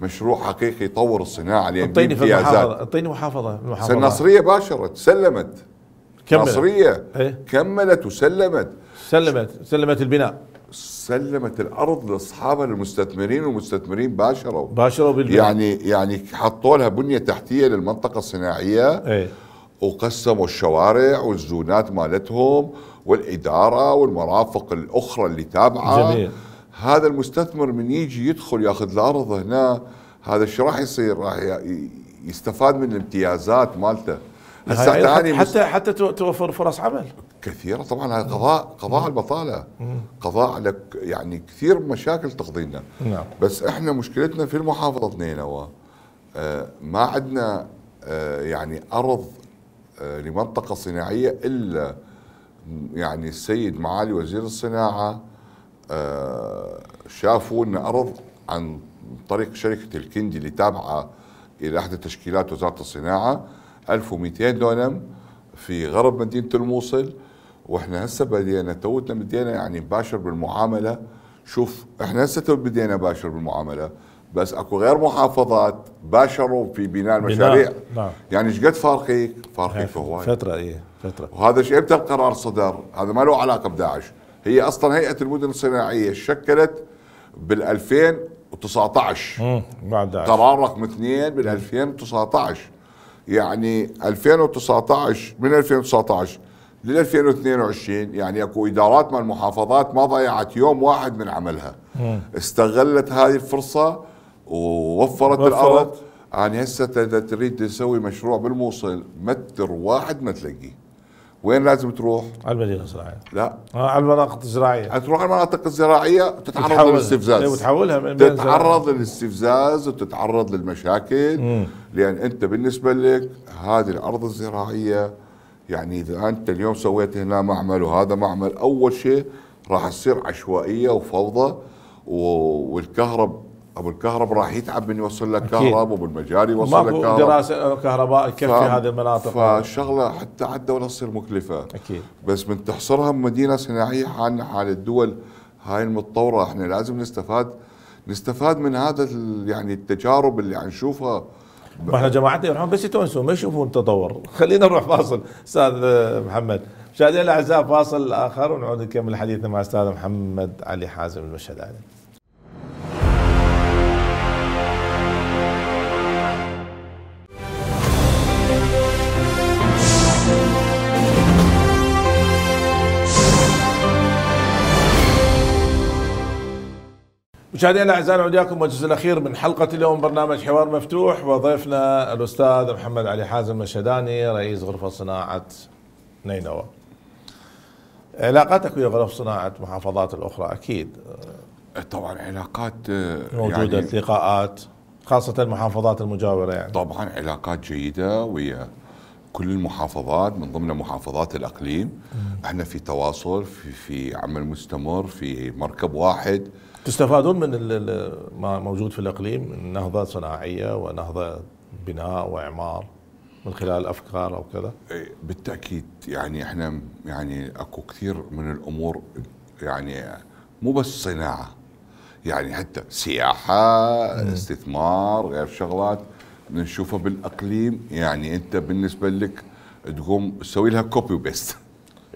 مشروع حقيقي يطور الصناعه اليمين اعطيني في محافظه اعطيني محافظه محافظه النصريه باشرت سلمت كملت النصريه إيه. كملت وسلمت سلمت سلمت البناء سلمت الارض لاصحابها المستثمرين والمستثمرين باشروا باشروا بالبناء يعني يعني حطوا لها بنيه تحتيه للمنطقه الصناعيه ايه؟ وقسموا الشوارع والزونات مالتهم والاداره والمرافق الاخرى اللي تابعه جميل هذا المستثمر من يجي يدخل ياخذ الارض هنا هذا شو راح يصير؟ راح يستفاد من الامتيازات مالته هسه حتى مست... حتى توفر فرص عمل كثيره طبعا هذا قضاء قضاء مم. البطاله مم. قضاء على يعني كثير مشاكل تقضينا نعم. بس احنا مشكلتنا في المحافظه نينوى آه ما عندنا آه يعني ارض آه لمنطقه صناعيه الا يعني السيد معالي وزير الصناعه آه، شافوا ان ارض عن طريق شركه الكندي اللي تابعه الى احدى تشكيلات وزاره الصناعه 1200 دونم في غرب مدينه الموصل واحنا هسه بدينا توتنا بدينا يعني مباشر بالمعامله شوف احنا هسه تو بدينا مباشر بالمعامله بس اكو غير محافظات باشروا في بناء المشاريع بناء. نعم. يعني ايش قد فارقيك؟ فارقيك هواي فتره ايه فتره وهذا شيء امتى القرار صدر؟ هذا ما له علاقه بداعش هي اصلا هيئه المدن الصناعيه شكلت بال 2019 بعد قرار رقم اثنين بال 2019 يعني 2019 من 2019 لل 2022 يعني اكو ادارات من المحافظات ما ضيعت يوم واحد من عملها مم. استغلت هذه الفرصه ووفرت وفرت. الارض يعني هسه تريد تسوي مشروع بالموصل متر واحد ما تلاقيه وين لازم تروح؟ على المدينه الزراعيه لا آه على المناطق الزراعيه تروح على المناطق الزراعيه وتتعرض للاستفزاز إيه، وتحولها من تتعرض للاستفزاز وتتعرض للمشاكل مم. لان انت بالنسبه لك هذه الارض الزراعيه يعني اذا انت اليوم سويت هنا معمل وهذا معمل اول شيء راح تصير عشوائيه وفوضى والكهرب ابو الكهرب راح يتعب من يوصل لك كهرب وابو المجاري يوصل لك كهرب دراسه كهرباء تكفي ف... هذه المناطق فالشغله حتى على الدوله تصير مكلفه اكيد بس من تحصرها مدينه صناعيه حالنا حال الدول هاي المتطوره احنا لازم نستفاد نستفاد من هذا يعني التجارب اللي حنشوفها ما احنا جماعتنا يروحون بس يتونسون ما يشوفون تطور خلينا نروح فاصل استاذ محمد مشاهدينا الاعزاء فاصل اخر ونعود نكمل حديثنا مع استاذ محمد علي حازم المشهد عليه. مشاهدينا الاعزاء نعود وياكم والجزء الاخير من حلقه اليوم برنامج حوار مفتوح وضيفنا الاستاذ محمد علي حازم الشداني رئيس غرفه صناعه نينوى. علاقاتك ويا غرف صناعه محافظات الاخرى اكيد طبعا علاقات آه، موجوده يعني لقاءات خاصه المحافظات المجاوره يعني طبعا علاقات جيده ويا كل المحافظات من ضمن محافظات الاقليم مم. احنا في تواصل في في عمل مستمر في مركب واحد تستفادون من ما موجود في الاقليم من نهضه صناعيه ونهضه بناء واعمار من خلال افكار او كذا إيه، بالتاكيد يعني احنا يعني اكو كثير من الامور يعني مو بس صناعه يعني حتى سياحه مم. استثمار غير شغلات نشوفها بالاقليم يعني انت بالنسبه لك تقوم تسوي لها كوبي إيه وبيست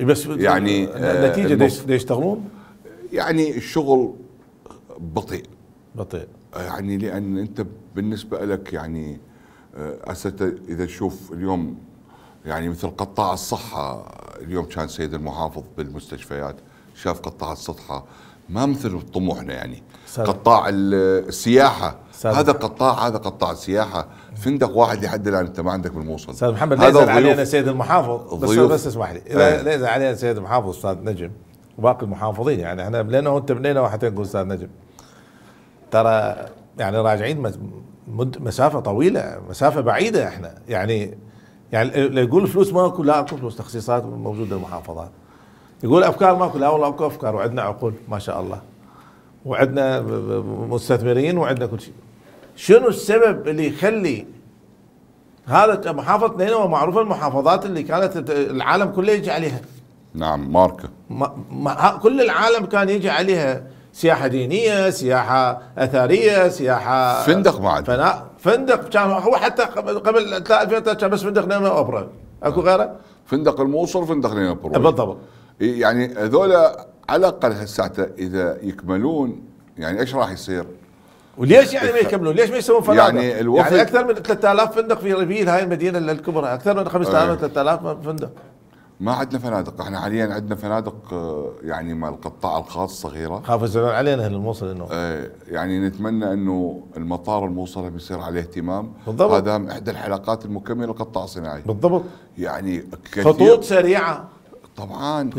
بس يعني النتيجه آه، المف... دي يشتغلون يعني الشغل بطيء بطيء يعني لان انت بالنسبه لك يعني هسه آه، اذا تشوف اليوم يعني مثل قطاع الصحه اليوم كان سيد المحافظ بالمستشفيات شاف قطاع الصحه ما مثل طموحنا يعني سهل. قطاع السياحه سادة. هذا قطاع هذا قطاع سياحه فندق واحد لحد الان انت ما عندك بالموصل استاذ محمد لا يزعل علينا سيد المحافظ بس بس اسمح لي أيه. ليزل علينا سيد المحافظ استاذ نجم وباقي المحافظين يعني احنا لانه انت بنينا واحد نقول استاذ نجم ترى يعني راجعين مد مسافه طويله مسافه بعيده احنا يعني يعني اللي يقول فلوس ماكو لا اكو فلوس تخصيصات موجوده المحافظات يقول افكار ماكو لا والله اكو افكار وعندنا عقول ما شاء الله وعندنا مستثمرين وعندنا كل شيء شنو السبب اللي يخلي هذا محافظة نينوى معروفة المحافظات اللي كانت العالم كله يجي عليها نعم ماركة ما كل العالم كان يجي عليها سياحة دينية سياحة أثرية سياحة فندق بعد فناء فندق كان هو حتى قبل 2000 كان بس فندق نينوى أوبرا اكو نعم. غيره؟ فندق الموصل فندق نينوى أوبرا أه، بالضبط يعني هذول على الأقل هساته إذا يكملون يعني إيش راح يصير؟ وليش يعني ما يكملون؟ ليش ما يسوون فنادق؟ يعني الوفد يعني اكثر من 3000 فندق في ريفيل هاي المدينه الكبرى اكثر من 5000 3000 فندق ما عندنا فنادق احنا حاليا عندنا فنادق آه، يعني مال القطاع الخاص صغيره خاف يزعلون علينا اهل الموصل انه ايه يعني نتمنى انه المطار الموصل بيصير عليه اهتمام بالضبط هذا احدى الحلقات المكمله للقطاع الصناعي بالضبط يعني كثير خطوط سريعه طبعا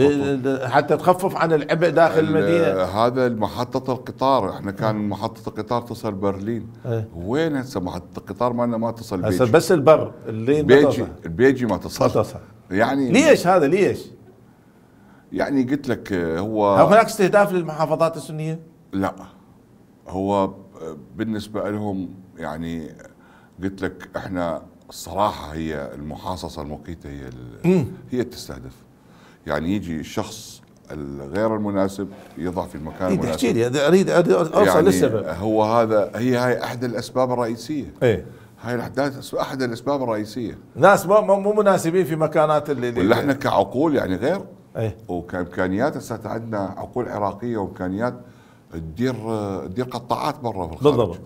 حتى تخفف عن العبء داخل المدينه هذا محطه القطار احنا كان محطه القطار تصل برلين اه وين هسه محطه القطار مالنا ما تصل هسه بس البر اللين بيجي البيجي ما تصل ما تصل يعني ليش هذا ليش؟ يعني قلت لك هو هناك استهداف للمحافظات السنيه؟ لا هو بالنسبه لهم يعني قلت لك احنا الصراحه هي المحاصصه المقيته هي هي تستهدف يعني يجي الشخص الغير المناسب يضع في المكان إيه، المناسب تحكي لي هذا اريد اوصل يعني هو هذا هي هاي احد الاسباب الرئيسيه ايه هاي الاحداث احد الاسباب الرئيسيه ناس مو مناسبين في مكانات اللي اللي احنا كعقول يعني غير ايه وكامكانيات هسه عندنا عقول عراقيه وامكانيات تدير تدير قطاعات برا بالضبط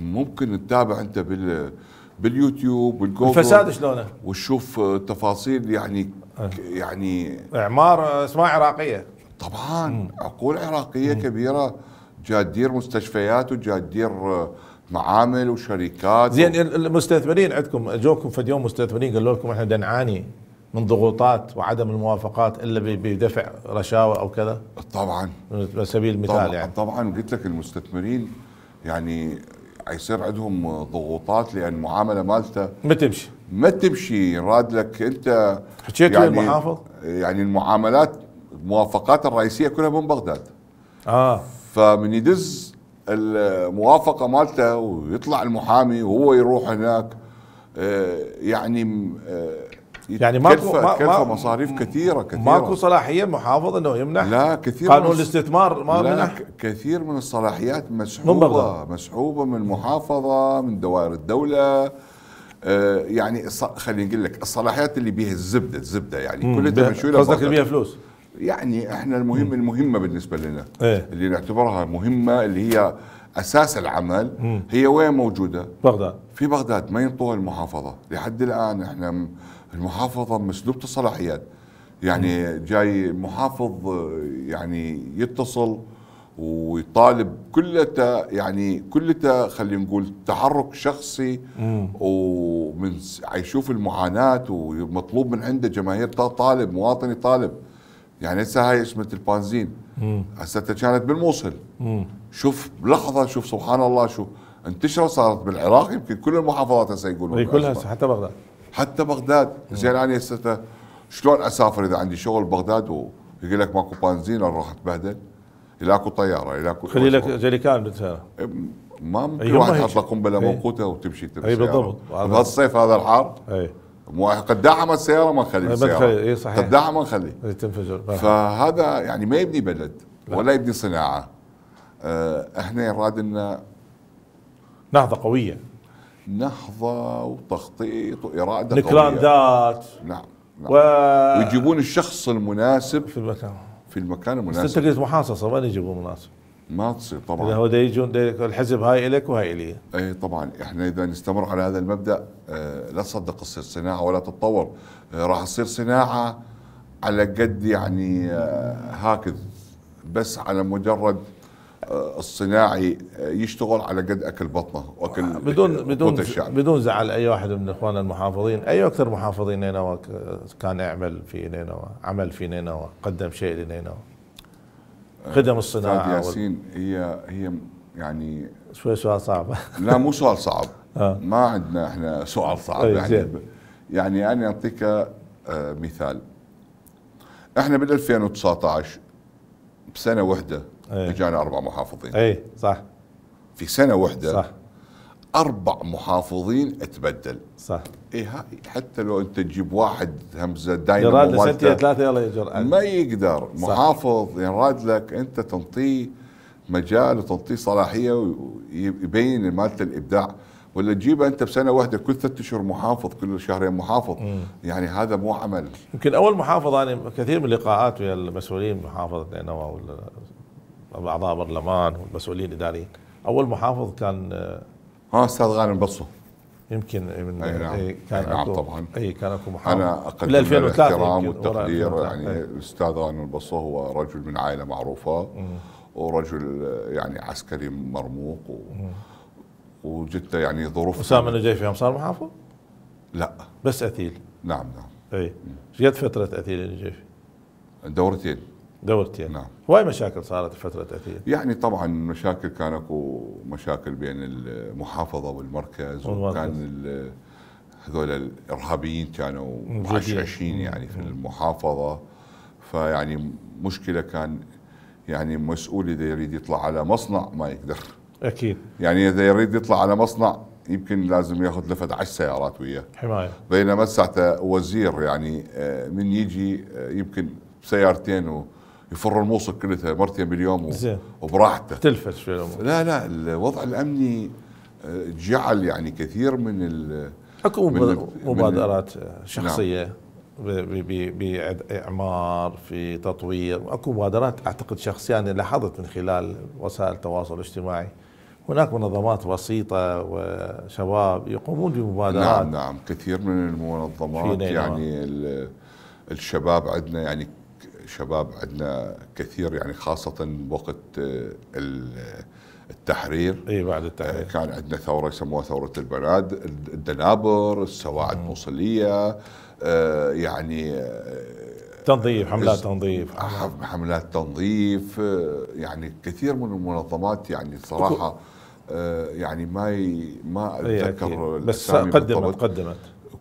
ممكن تتابع انت بال باليوتيوب والجوجل الفساد شلونه وتشوف تفاصيل يعني آه. يعني اعمار آه، اسماء عراقيه طبعا عقول عراقيه مم. كبيره جادير مستشفيات وجادير آه، معامل وشركات زين و... المستثمرين عندكم جوكم في يوم مستثمرين قالوا لكم احنا دنعاني من ضغوطات وعدم الموافقات الا بدفع رشاوى او كذا؟ طبعا على سبيل المثال طبعًا يعني طبعا قلت لك المستثمرين يعني يصير عندهم ضغوطات لان المعامله مالته ما تمشي ما تمشي راد لك انت حكيت يعني المحافظ يعني المعاملات الموافقات الرئيسيه كلها من بغداد اه فمن يدز الموافقه مالته ويطلع المحامي وهو يروح هناك آه، يعني آه، يعني ماكو ما مصاريف كثيره كثيره ماكو صلاحيه المحافظ انه يمنح لا كثير قانون الاستثمار ما لا منح كثير من الصلاحيات مسحوبه من مسحوبه من المحافظه من دوائر الدوله آه، يعني خلينا نقول لك الصلاحيات اللي بيها الزبده الزبده يعني كل قصدك اللي بيها فلوس يعني احنا المهم المهمه بالنسبه لنا ايه؟ اللي نعتبرها مهمه اللي هي اساس العمل هي وين موجوده؟ بغداد في بغداد ما ينطوها المحافظه لحد الان احنا المحافظه مسلوبه الصلاحيات يعني جاي محافظ آه، يعني يتصل ويطالب كلتا يعني كلتا خلينا نقول تحرك شخصي مم. ومن يشوف المعاناه ومطلوب من عنده جماهير طالب مواطن يطالب يعني هسه هاي اسمه البانزين هسه كانت بالموصل مم. شوف لحظه شوف سبحان الله شو انتشرت صارت بالعراق يمكن كل المحافظات هسه يقولون كلها حتى بغداد حتى بغداد زين انا هسه شلون اسافر اذا عندي شغل بغداد ويقول لك ماكو بنزين راح اتبهدل يلاقوا طياره يلاقوا خلي لك جريكان بالسياره إيه، ما ممكن واحد يحط لك قنبله إيه. موقوته وتمشي تمشي اي بالضبط بهالصيف هذا الحار اي قد دعم السياره ما نخليه السياره اي صحيح قد دعم ما نخليه إيه، تنفجر آه. فهذا يعني ما يبني بلد ولا يبني صناعه آه، احنا نراد لنا نهضه قويه نهضه وتخطيط واراده قويه ذات نعم, نعم. و... ويجيبون الشخص المناسب في المكان في المكان المناسب بس انت قلت محاصصه وين يجيبوا مناصب ما تصير طبعا اذا هو دا يجون الحزب هاي الك وهاي الي اي طبعا احنا اذا نستمر على هذا المبدا آه لا تصدق تصير صناعه ولا تتطور آه راح تصير صناعه على قد يعني آه هكذا بس على مجرد الصناعي يشتغل على قد اكل بطنه واكل آه، بدون بدون بدون زعل اي واحد من اخواننا المحافظين اي اكثر محافظين نينوى كان يعمل في نينوى عمل في نينوى قدم شيء لنينوى آه، خدم الصناعه ياسين هي هي يعني شوي سؤال صعب لا مو سؤال صعب آه. ما عندنا احنا سؤال صعب طيب، يعني يعني انا اعطيك مثال احنا بال 2019 بسنه واحده أيه. اجانا اربع محافظين اي صح في سنه واحده صح اربع محافظين اتبدل صح اي هاي حتى لو انت تجيب واحد همزه دايما يراد له ثلاثه يلا يجر ما يقدر صح. محافظ يراد لك انت تنطيه مجال وتنطيه صلاحيه ويبين مالته الابداع ولا تجيبه انت بسنه واحده كل ثلاث اشهر محافظ كل شهرين محافظ مم. يعني هذا مو عمل يمكن اول محافظ انا يعني كثير من اللقاءات ويا المسؤولين محافظه نينوى ولا اعضاء برلمان والمسؤولين الاداريين اول محافظ كان اه استاذ غانم بصو يمكن من أي نعم. أي كان أي نعم أكو طبعا اي كان اكو محافظ انا اقدم الاحترام والتقدير يعني الاستاذ غانم البصو هو رجل من عائله معروفه م. ورجل يعني عسكري مرموق و... وجدت يعني ظروف اسامه النجيفي يوم صار محافظ؟ لا بس اثيل نعم نعم اي ايش فتره اثيل النجيفي؟ دورتين دورتين يعني. نعم هواي مشاكل صارت الفترة الأخيرة يعني طبعا مشاكل كان اكو مشاكل بين المحافظة والمركز وكان هذول الإرهابيين كانوا عشعشين يعني في المحافظة فيعني مشكلة كان يعني مسؤول إذا يريد يطلع على مصنع ما يقدر أكيد يعني إذا يريد يطلع على مصنع يمكن لازم ياخذ لفت 10 سيارات وياه حمايه بينما ساعته وزير يعني آه، من يجي آه، يمكن سيارتين و يفر الموصل كلها مرتين باليوم وبراحته تلفت شوي لا لا الوضع الامني آه، جعل يعني كثير من ال اكو مبادرات نعم. شخصيه نعم. باعمار في تطوير اكو مبادرات اعتقد شخصيا انا لاحظت من خلال وسائل التواصل الاجتماعي هناك منظمات بسيطة وشباب يقومون بمبادرات نعم نعم كثير من المنظمات يعني الشباب عندنا يعني شباب عندنا كثير يعني خاصة وقت آه، التحرير اي بعد التحرير آه، كان عندنا ثورة يسموها ثورة البنات الدنابر السواعد الموصلية آه، يعني تنظيف حملات تنظيف حملات تنظيف يعني كثير من المنظمات يعني صراحة يعني ما ي... ما إيه، اتذكر بس قدمت قدمت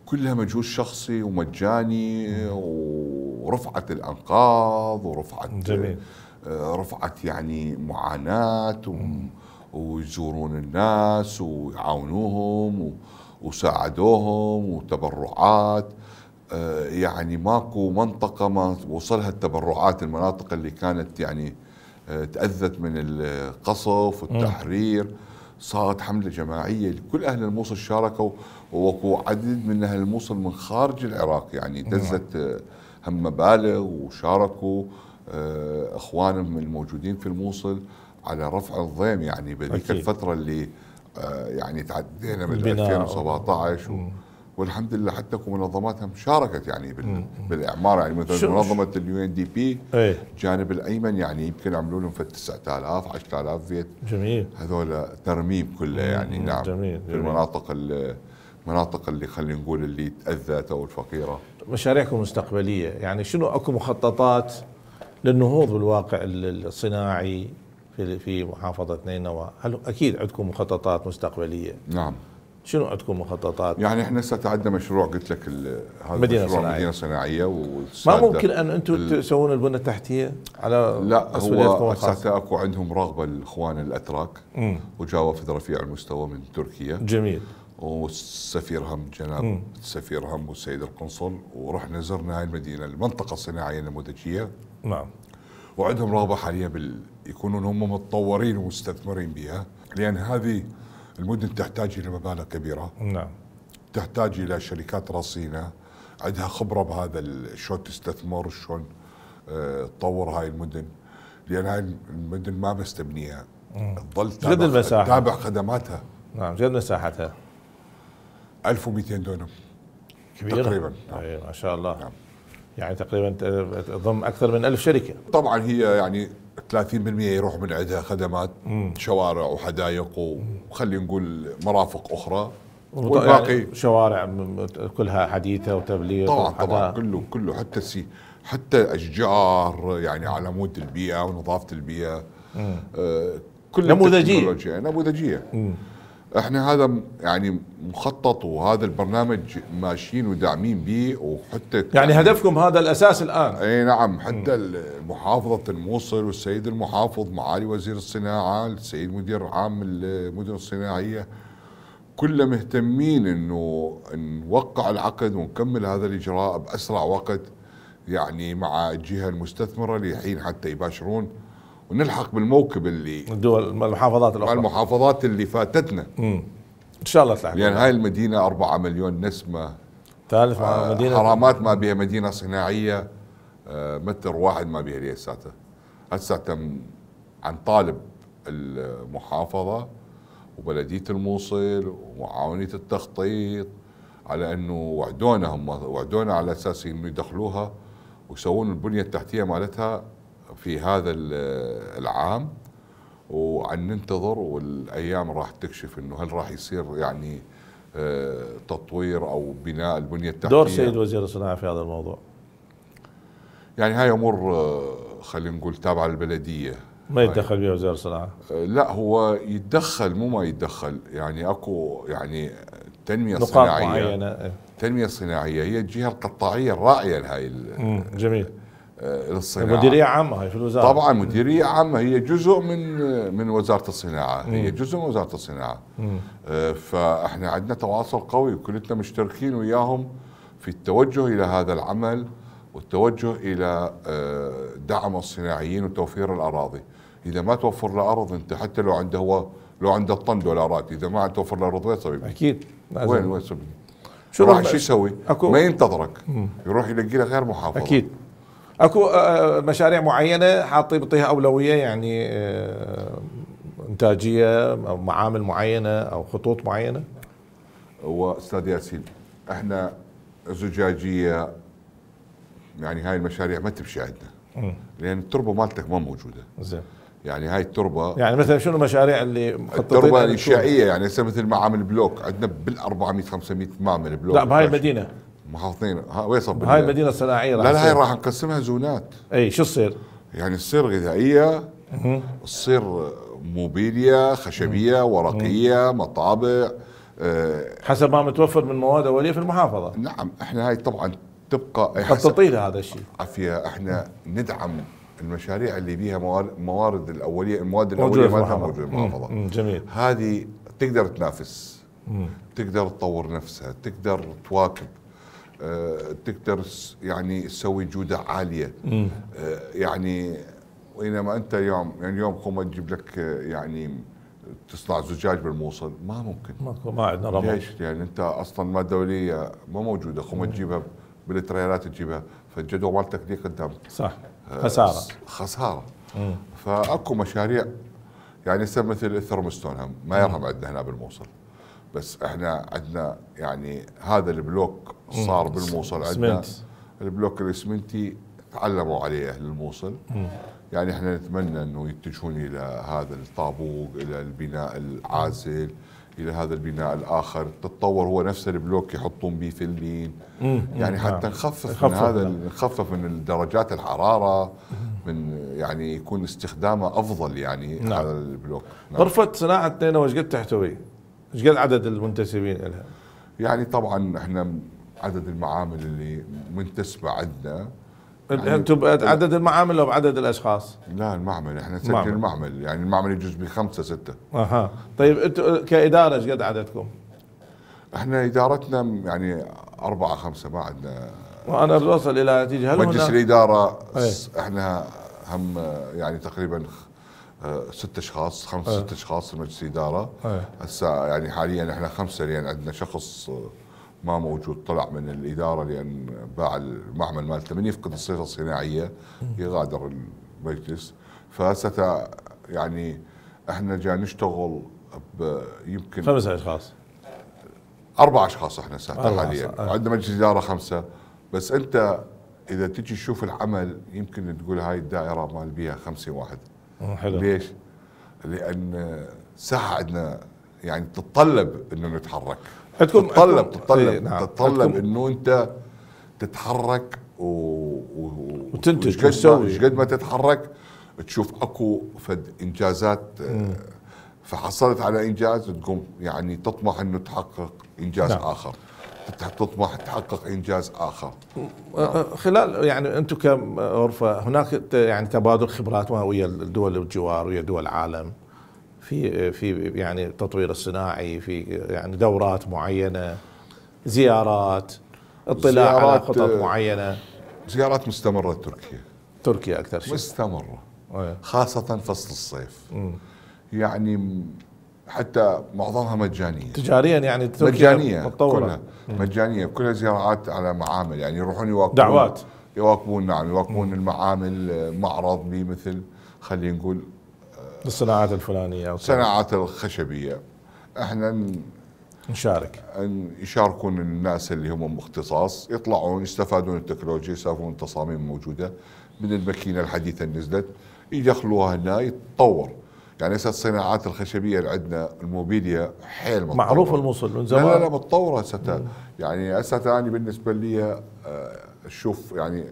كلها مجهود شخصي ومجاني و ورفعة الأنقاض ورفعة جميل. آه، رفعة يعني معاناة ويزورون الناس ويعاونوهم وساعدوهم وتبرعات آه، يعني ماكو منطقة ما وصلها التبرعات المناطق اللي كانت يعني آه، تأذت من القصف والتحرير صارت حملة جماعية لكل أهل الموصل شاركوا وكو عدد من أهل الموصل من خارج العراق يعني دزت هم مبالغ وشاركوا آه، اخوانهم الموجودين في الموصل على رفع الضيم يعني بذيك الفتره اللي آه، يعني تعدينا من 2017 و... والحمد لله حتى منظماتهم شاركت يعني بالاعمار يعني مثلا منظمه اليو ان دي بي الجانب الايمن يعني يمكن عملوا لهم في 9000 10000 بيت جميل هذول ترميم كله يعني نعم جميل. جميل. في المناطق المناطق اللي خلينا نقول اللي تاذت او الفقيره مشاريعكم المستقبليه يعني شنو اكو مخططات للنهوض بالواقع الصناعي في في محافظه نينوى هل اكيد عندكم مخططات مستقبليه نعم شنو عندكم مخططات؟ يعني احنا هسه عندنا مشروع قلت لك هذا مدينة مشروع صناعية. مدينه صناعيه ما ممكن ان انتم تسوون البنى التحتيه على لا هو أساسا اكو عندهم رغبه الاخوان الاتراك وجاوا وفد رفيع المستوى من تركيا جميل وسفيرهم هم جناب السفير هم والسيد القنصل ورحنا زرنا هاي المدينه المنطقه الصناعيه النموذجيه نعم وعندهم رغبه حاليا بال يكونون هم متطورين ومستثمرين بها لان هذه المدن تحتاج الى مبالغ كبيره نعم تحتاج الى شركات رصينه عندها خبره بهذا شلون تستثمر شلون آه، تطور هاي المدن لان هاي المدن ما بس تبنيها تظل تابع خدماتها نعم جد مساحتها 1200 دونم كبيرة تقريبا إيه، نعم. ما شاء الله نعم. يعني تقريبا تضم اكثر من ألف شركه طبعا هي يعني 30% يروح من عندها خدمات مم. شوارع وحدائق وخلينا نقول مرافق اخرى والباقي يعني شوارع كلها حديثه وتبليغ طبعا طبعا كله كله حتى السي حتى اشجار يعني على مود البيئه ونظافه البيئه آه كل نموذجيه نموذجيه احنا هذا يعني مخطط وهذا البرنامج ماشيين وداعمين به وحتى يعني هدفكم هذا الاساس الان اي نعم حتى محافظه الموصل والسيد المحافظ معالي وزير الصناعه السيد مدير عام المدن الصناعيه كله مهتمين انه نوقع العقد ونكمل هذا الاجراء باسرع وقت يعني مع الجهه المستثمره لحين حتى يباشرون ونلحق بالموكب اللي الدول المحافظات الاخرى المحافظات اللي فاتتنا امم ان شاء الله تلحق يعني هاي المدينه 4 مليون نسمه ثالث آه مدينه حرامات ما بها مدينه صناعيه آه متر واحد ما بها ليساته هسه تم عن طالب المحافظه وبلديه الموصل ومعاونيه التخطيط على انه وعدونا هم وعدونا على اساس انه يدخلوها ويسوون البنيه التحتيه مالتها في هذا العام وعن ننتظر والايام راح تكشف انه هل راح يصير يعني آه، تطوير او بناء البنيه التحتيه دور سيد وزير الصناعه في هذا الموضوع يعني هاي امور آه، خلينا نقول تابعه للبلديه ما يتدخل فيها وزير الصناعه آه، لا هو يتدخل مو ما يتدخل يعني اكو يعني تنميه صناعيه معينة. إيه. تنميه صناعيه هي الجهه القطاعيه الراعيه لهي جميل آه، للصناعه مديريه عامه هي في الوزاره طبعا مديريه عامه هي جزء من من وزاره الصناعه هي جزء من وزاره الصناعه آه، فاحنا عندنا تواصل قوي وكلنا مشتركين وياهم في التوجه الى هذا العمل والتوجه الى آه، دعم الصناعيين وتوفير الاراضي اذا ما توفر له ارض انت حتى لو عنده هو لو عنده طن دولارات اذا ما توفر له ارض وين يسوي اكيد وين وين يسوي شو راح شو يسوي؟ ما ينتظرك يروح يلقي له غير محافظه اكيد اكو آه، آه، مشاريع معينه حاطين بطيها اولويه يعني آه، انتاجيه او معامل معينه او خطوط معينه واستاذ ياسين احنا زجاجيه يعني هاي المشاريع ما تمشي عندنا لان التربه مالتك ما موجوده زين يعني هاي التربه يعني مثلا شنو المشاريع اللي مخططين التربه الانشائيه يعني هسه يعني مثل معامل بلوك عندنا بال 400 500 معمل بلوك لا بهاي المدينه وين ويصب هاي المدينه الصناعيه لا لا هاي راح نقسمها زونات اي شو تصير؟ يعني تصير غذائيه تصير موبيليا خشبيه ورقيه مطابع أه حسب ما متوفر من مواد اوليه في المحافظه نعم احنا هاي طبعا تبقى مخططين هذا الشيء عافيه احنا ندعم المشاريع اللي بيها موارد الاوليه المواد الاوليه مالها موجوده بالمحافظه جميل هذه تقدر تنافس مم. تقدر تطور نفسها تقدر تواكب آه، تقدر يعني تسوي جوده عاليه آه، يعني وانما انت يوم يعني يوم قوم تجيب لك آه، يعني تصنع زجاج بالموصل ما ممكن ماكو ما عندنا رمل ليش؟ يعني انت اصلا ما دوليه ما موجوده قوم تجيبها بالتريلات تجيبها فالجدول مالتك دي قدام صح خساره خساره فاكو مشاريع يعني هسه مثل الثرمستون هم ما يرهم عندنا هنا بالموصل بس احنا عندنا يعني هذا البلوك صار بالموصل عندنا البلوك الاسمنتي تعلموا عليه اهل الموصل يعني احنا نتمنى انه يتجهون الى هذا الطابوق الى البناء العازل الى هذا البناء الاخر تتطور هو نفس البلوك يحطون به فلين يعني حتى نعم. نخفف من هذا نخفف من درجات الحراره من يعني يكون استخدامه افضل يعني نعم. هذا البلوك نعم. غرفه صناعه نينوى ايش قد تحتوي؟ ايش قد عدد المنتسبين لها؟ يعني طبعا احنا عدد المعامل اللي منتسبه عندنا يعني انتم عدد المعامل او عدد الاشخاص؟ لا المعمل احنا نسجل المعمل يعني المعمل يجوز بخمسه سته اها طيب انتم كاداره ايش قد عددكم؟ احنا ادارتنا يعني اربعه خمسه ما عندنا وانا بوصل الى نتيجه هل مجلس الاداره ايه؟ احنا هم يعني تقريبا آه، ست اشخاص خمس آه. ست اشخاص في مجلس اداره آه. هسه يعني حاليا احنا خمسه لان عندنا شخص ما موجود طلع من الاداره لان باع المعمل مالته من يفقد الصفه الصناعيه يغادر المجلس فهسه يعني احنا جاي نشتغل يمكن خمس اشخاص اربع اشخاص احنا ساعتها حاليا عندنا مجلس اداره خمسه بس انت اذا تجي تشوف العمل يمكن تقول هاي الدائره مال بيها 50 واحد حلو ليش؟ لان ساحه عندنا يعني تتطلب انه نتحرك عندكم تتطلب تتطلب ايه نعم تتطلب انه انت تتحرك و... و... وتنتج وتسوي قد ما تتحرك تشوف اكو فد انجازات آه، مم. فحصلت على انجاز تقوم يعني تطمح انه تحقق انجاز نعم. اخر حتى تطمح تحقق انجاز اخر خلال يعني انتم كغرفه هناك يعني تبادل خبرات ويا الدول الجوار ويا دول العالم في في يعني التطوير الصناعي في يعني دورات معينه زيارات اطلاع على خطط آه، معينه زيارات مستمره لتركيا تركيا اكثر شيء مستمره خاصه فصل الصيف يعني حتى معظمها مجانيه تجاريا يعني مجانيه متطوره كلها مجانيه كلها زراعات على معامل يعني يروحون يواكبون دعوات يواكبون نعم يواكبون المعامل معرض بمثل خلينا نقول آه، الصناعات الفلانيه او الصناعات الخشبيه احنا نشارك ان يشاركون الناس اللي هم مختصاص يطلعون يستفادون التكنولوجيا يستفادون التصاميم الموجوده من الماكينه الحديثه اللي نزلت يدخلوها هنا يتطور يعني هسه الصناعات الخشبيه اللي عندنا الموبيليا حيل متطورة. معروف الموصل من زمان لا لا, لا متطوره هسه يعني هسه انا بالنسبه لي اشوف آه، يعني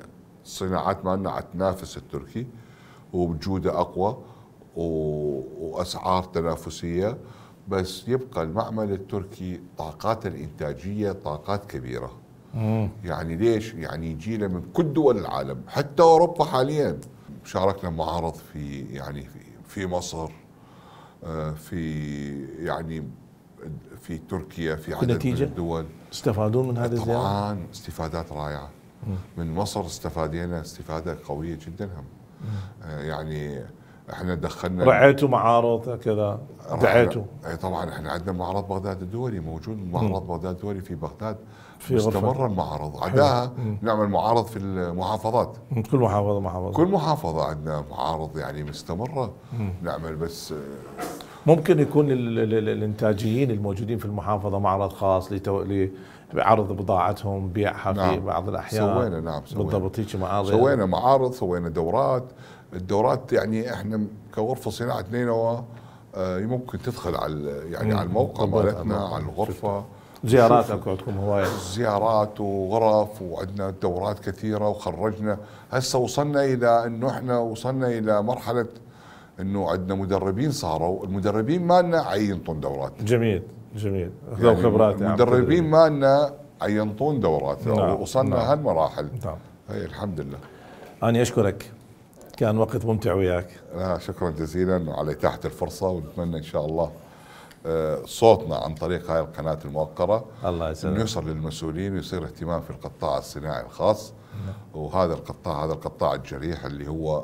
الصناعات مالنا عم تنافس التركي وبجوده اقوى واسعار تنافسيه بس يبقى المعمل التركي طاقات الانتاجيه طاقات كبيره يعني ليش يعني يجينا من كل دول العالم حتى اوروبا حاليا شاركنا معارض في يعني في في مصر آه، في يعني في تركيا في عدد من الدول استفادون من هذه الزيارة؟ طبعا استفادات رائعة من مصر استفادينا استفادة قوية جدا هم آه، يعني احنا دخلنا رعيتوا معارض كذا دعيتوا اي طبعا احنا عندنا معرض بغداد الدولي موجود معرض بغداد الدولي في بغداد في غرفه مستمر المعرض عندها نعمل معارض في المحافظات كل محافظه محافظه كل محافظه عندنا معارض يعني مستمره مم. نعمل بس ممكن يكون الانتاجيين الموجودين في المحافظه معرض خاص لتو... لعرض بضاعتهم بيعها نعم. في بعض الاحيان سوينا نعم سوينا بالضبط هيك معارض سوينا معارض سوينا دورات الدورات يعني احنا كغرفه صناعه نينوى آه، ممكن تدخل على يعني مم. على الموقع مالتنا على الغرفه اكو عندكم هوايه زيارات وغرف وعندنا دورات كثيره وخرجنا هسه وصلنا الى انه احنا وصلنا الى مرحله انه عندنا مدربين صاروا المدربين مالنا عينطون دورات جميل جميل اخذوا يعني خبرات المدربين مالنا عينطون دورات نعم. نعم. وصلنا نعم. هالمراحل نعم هي الحمد لله أنا أشكرك كان وقت ممتع وياك آه شكرا جزيلا وعلى إتاحة الفرصة ونتمنى إن شاء الله آه، صوتنا عن طريق هاي القناة الموقرة الله يسلمك يوصل للمسؤولين ويصير اهتمام في القطاع الصناعي الخاص نعم. وهذا القطاع هذا القطاع الجريح اللي هو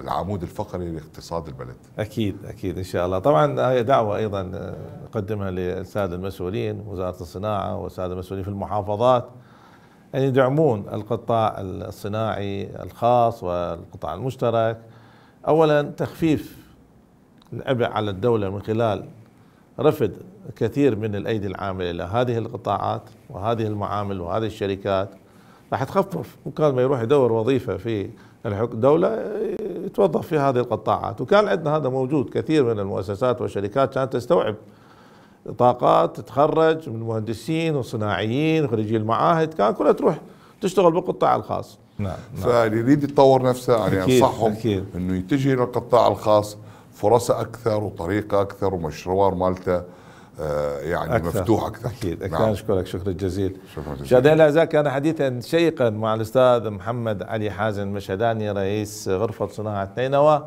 العمود الفقري لاقتصاد البلد اكيد اكيد ان شاء الله طبعا هي دعوه ايضا نقدمها للساده المسؤولين وزاره الصناعه والساده المسؤولين في المحافظات ان يعني يدعمون القطاع الصناعي الخاص والقطاع المشترك اولا تخفيف العبء على الدوله من خلال رفد كثير من الايدي العامله الى هذه القطاعات وهذه المعامل وهذه الشركات راح تخفف وكان ما يروح يدور وظيفه في الدوله يتوظف في هذه القطاعات وكان عندنا هذا موجود كثير من المؤسسات والشركات كانت تستوعب طاقات تتخرج من مهندسين وصناعيين خريجي المعاهد كان كلها تروح تشتغل بالقطاع الخاص نعم, نعم. فاللي يريد يتطور نفسه يعني انصحهم انه يتجه للقطاع الخاص فرصه اكثر وطريقه اكثر ومشروع مالته آه، يعني أكثر. مفتوح اكثر اكيد اكيد نعم. اشكرك شكرا جزيلا شكرا جزيلا مشاهدينا كان حديثا شيقا مع الاستاذ محمد علي حازم مشهداني رئيس غرفه صناعه نينوى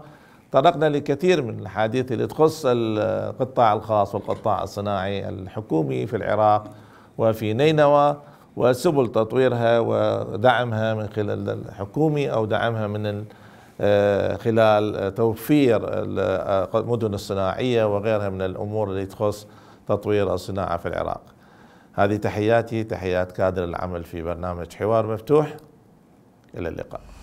طرقنا لكثير من الاحاديث اللي تخص القطاع الخاص والقطاع الصناعي الحكومي في العراق وفي نينوى وسبل تطويرها ودعمها من خلال الحكومي او دعمها من آه، خلال توفير آه، المدن الصناعية وغيرها من الأمور التي تخص تطوير الصناعة في العراق هذه تحياتي تحيات كادر العمل في برنامج حوار مفتوح إلى اللقاء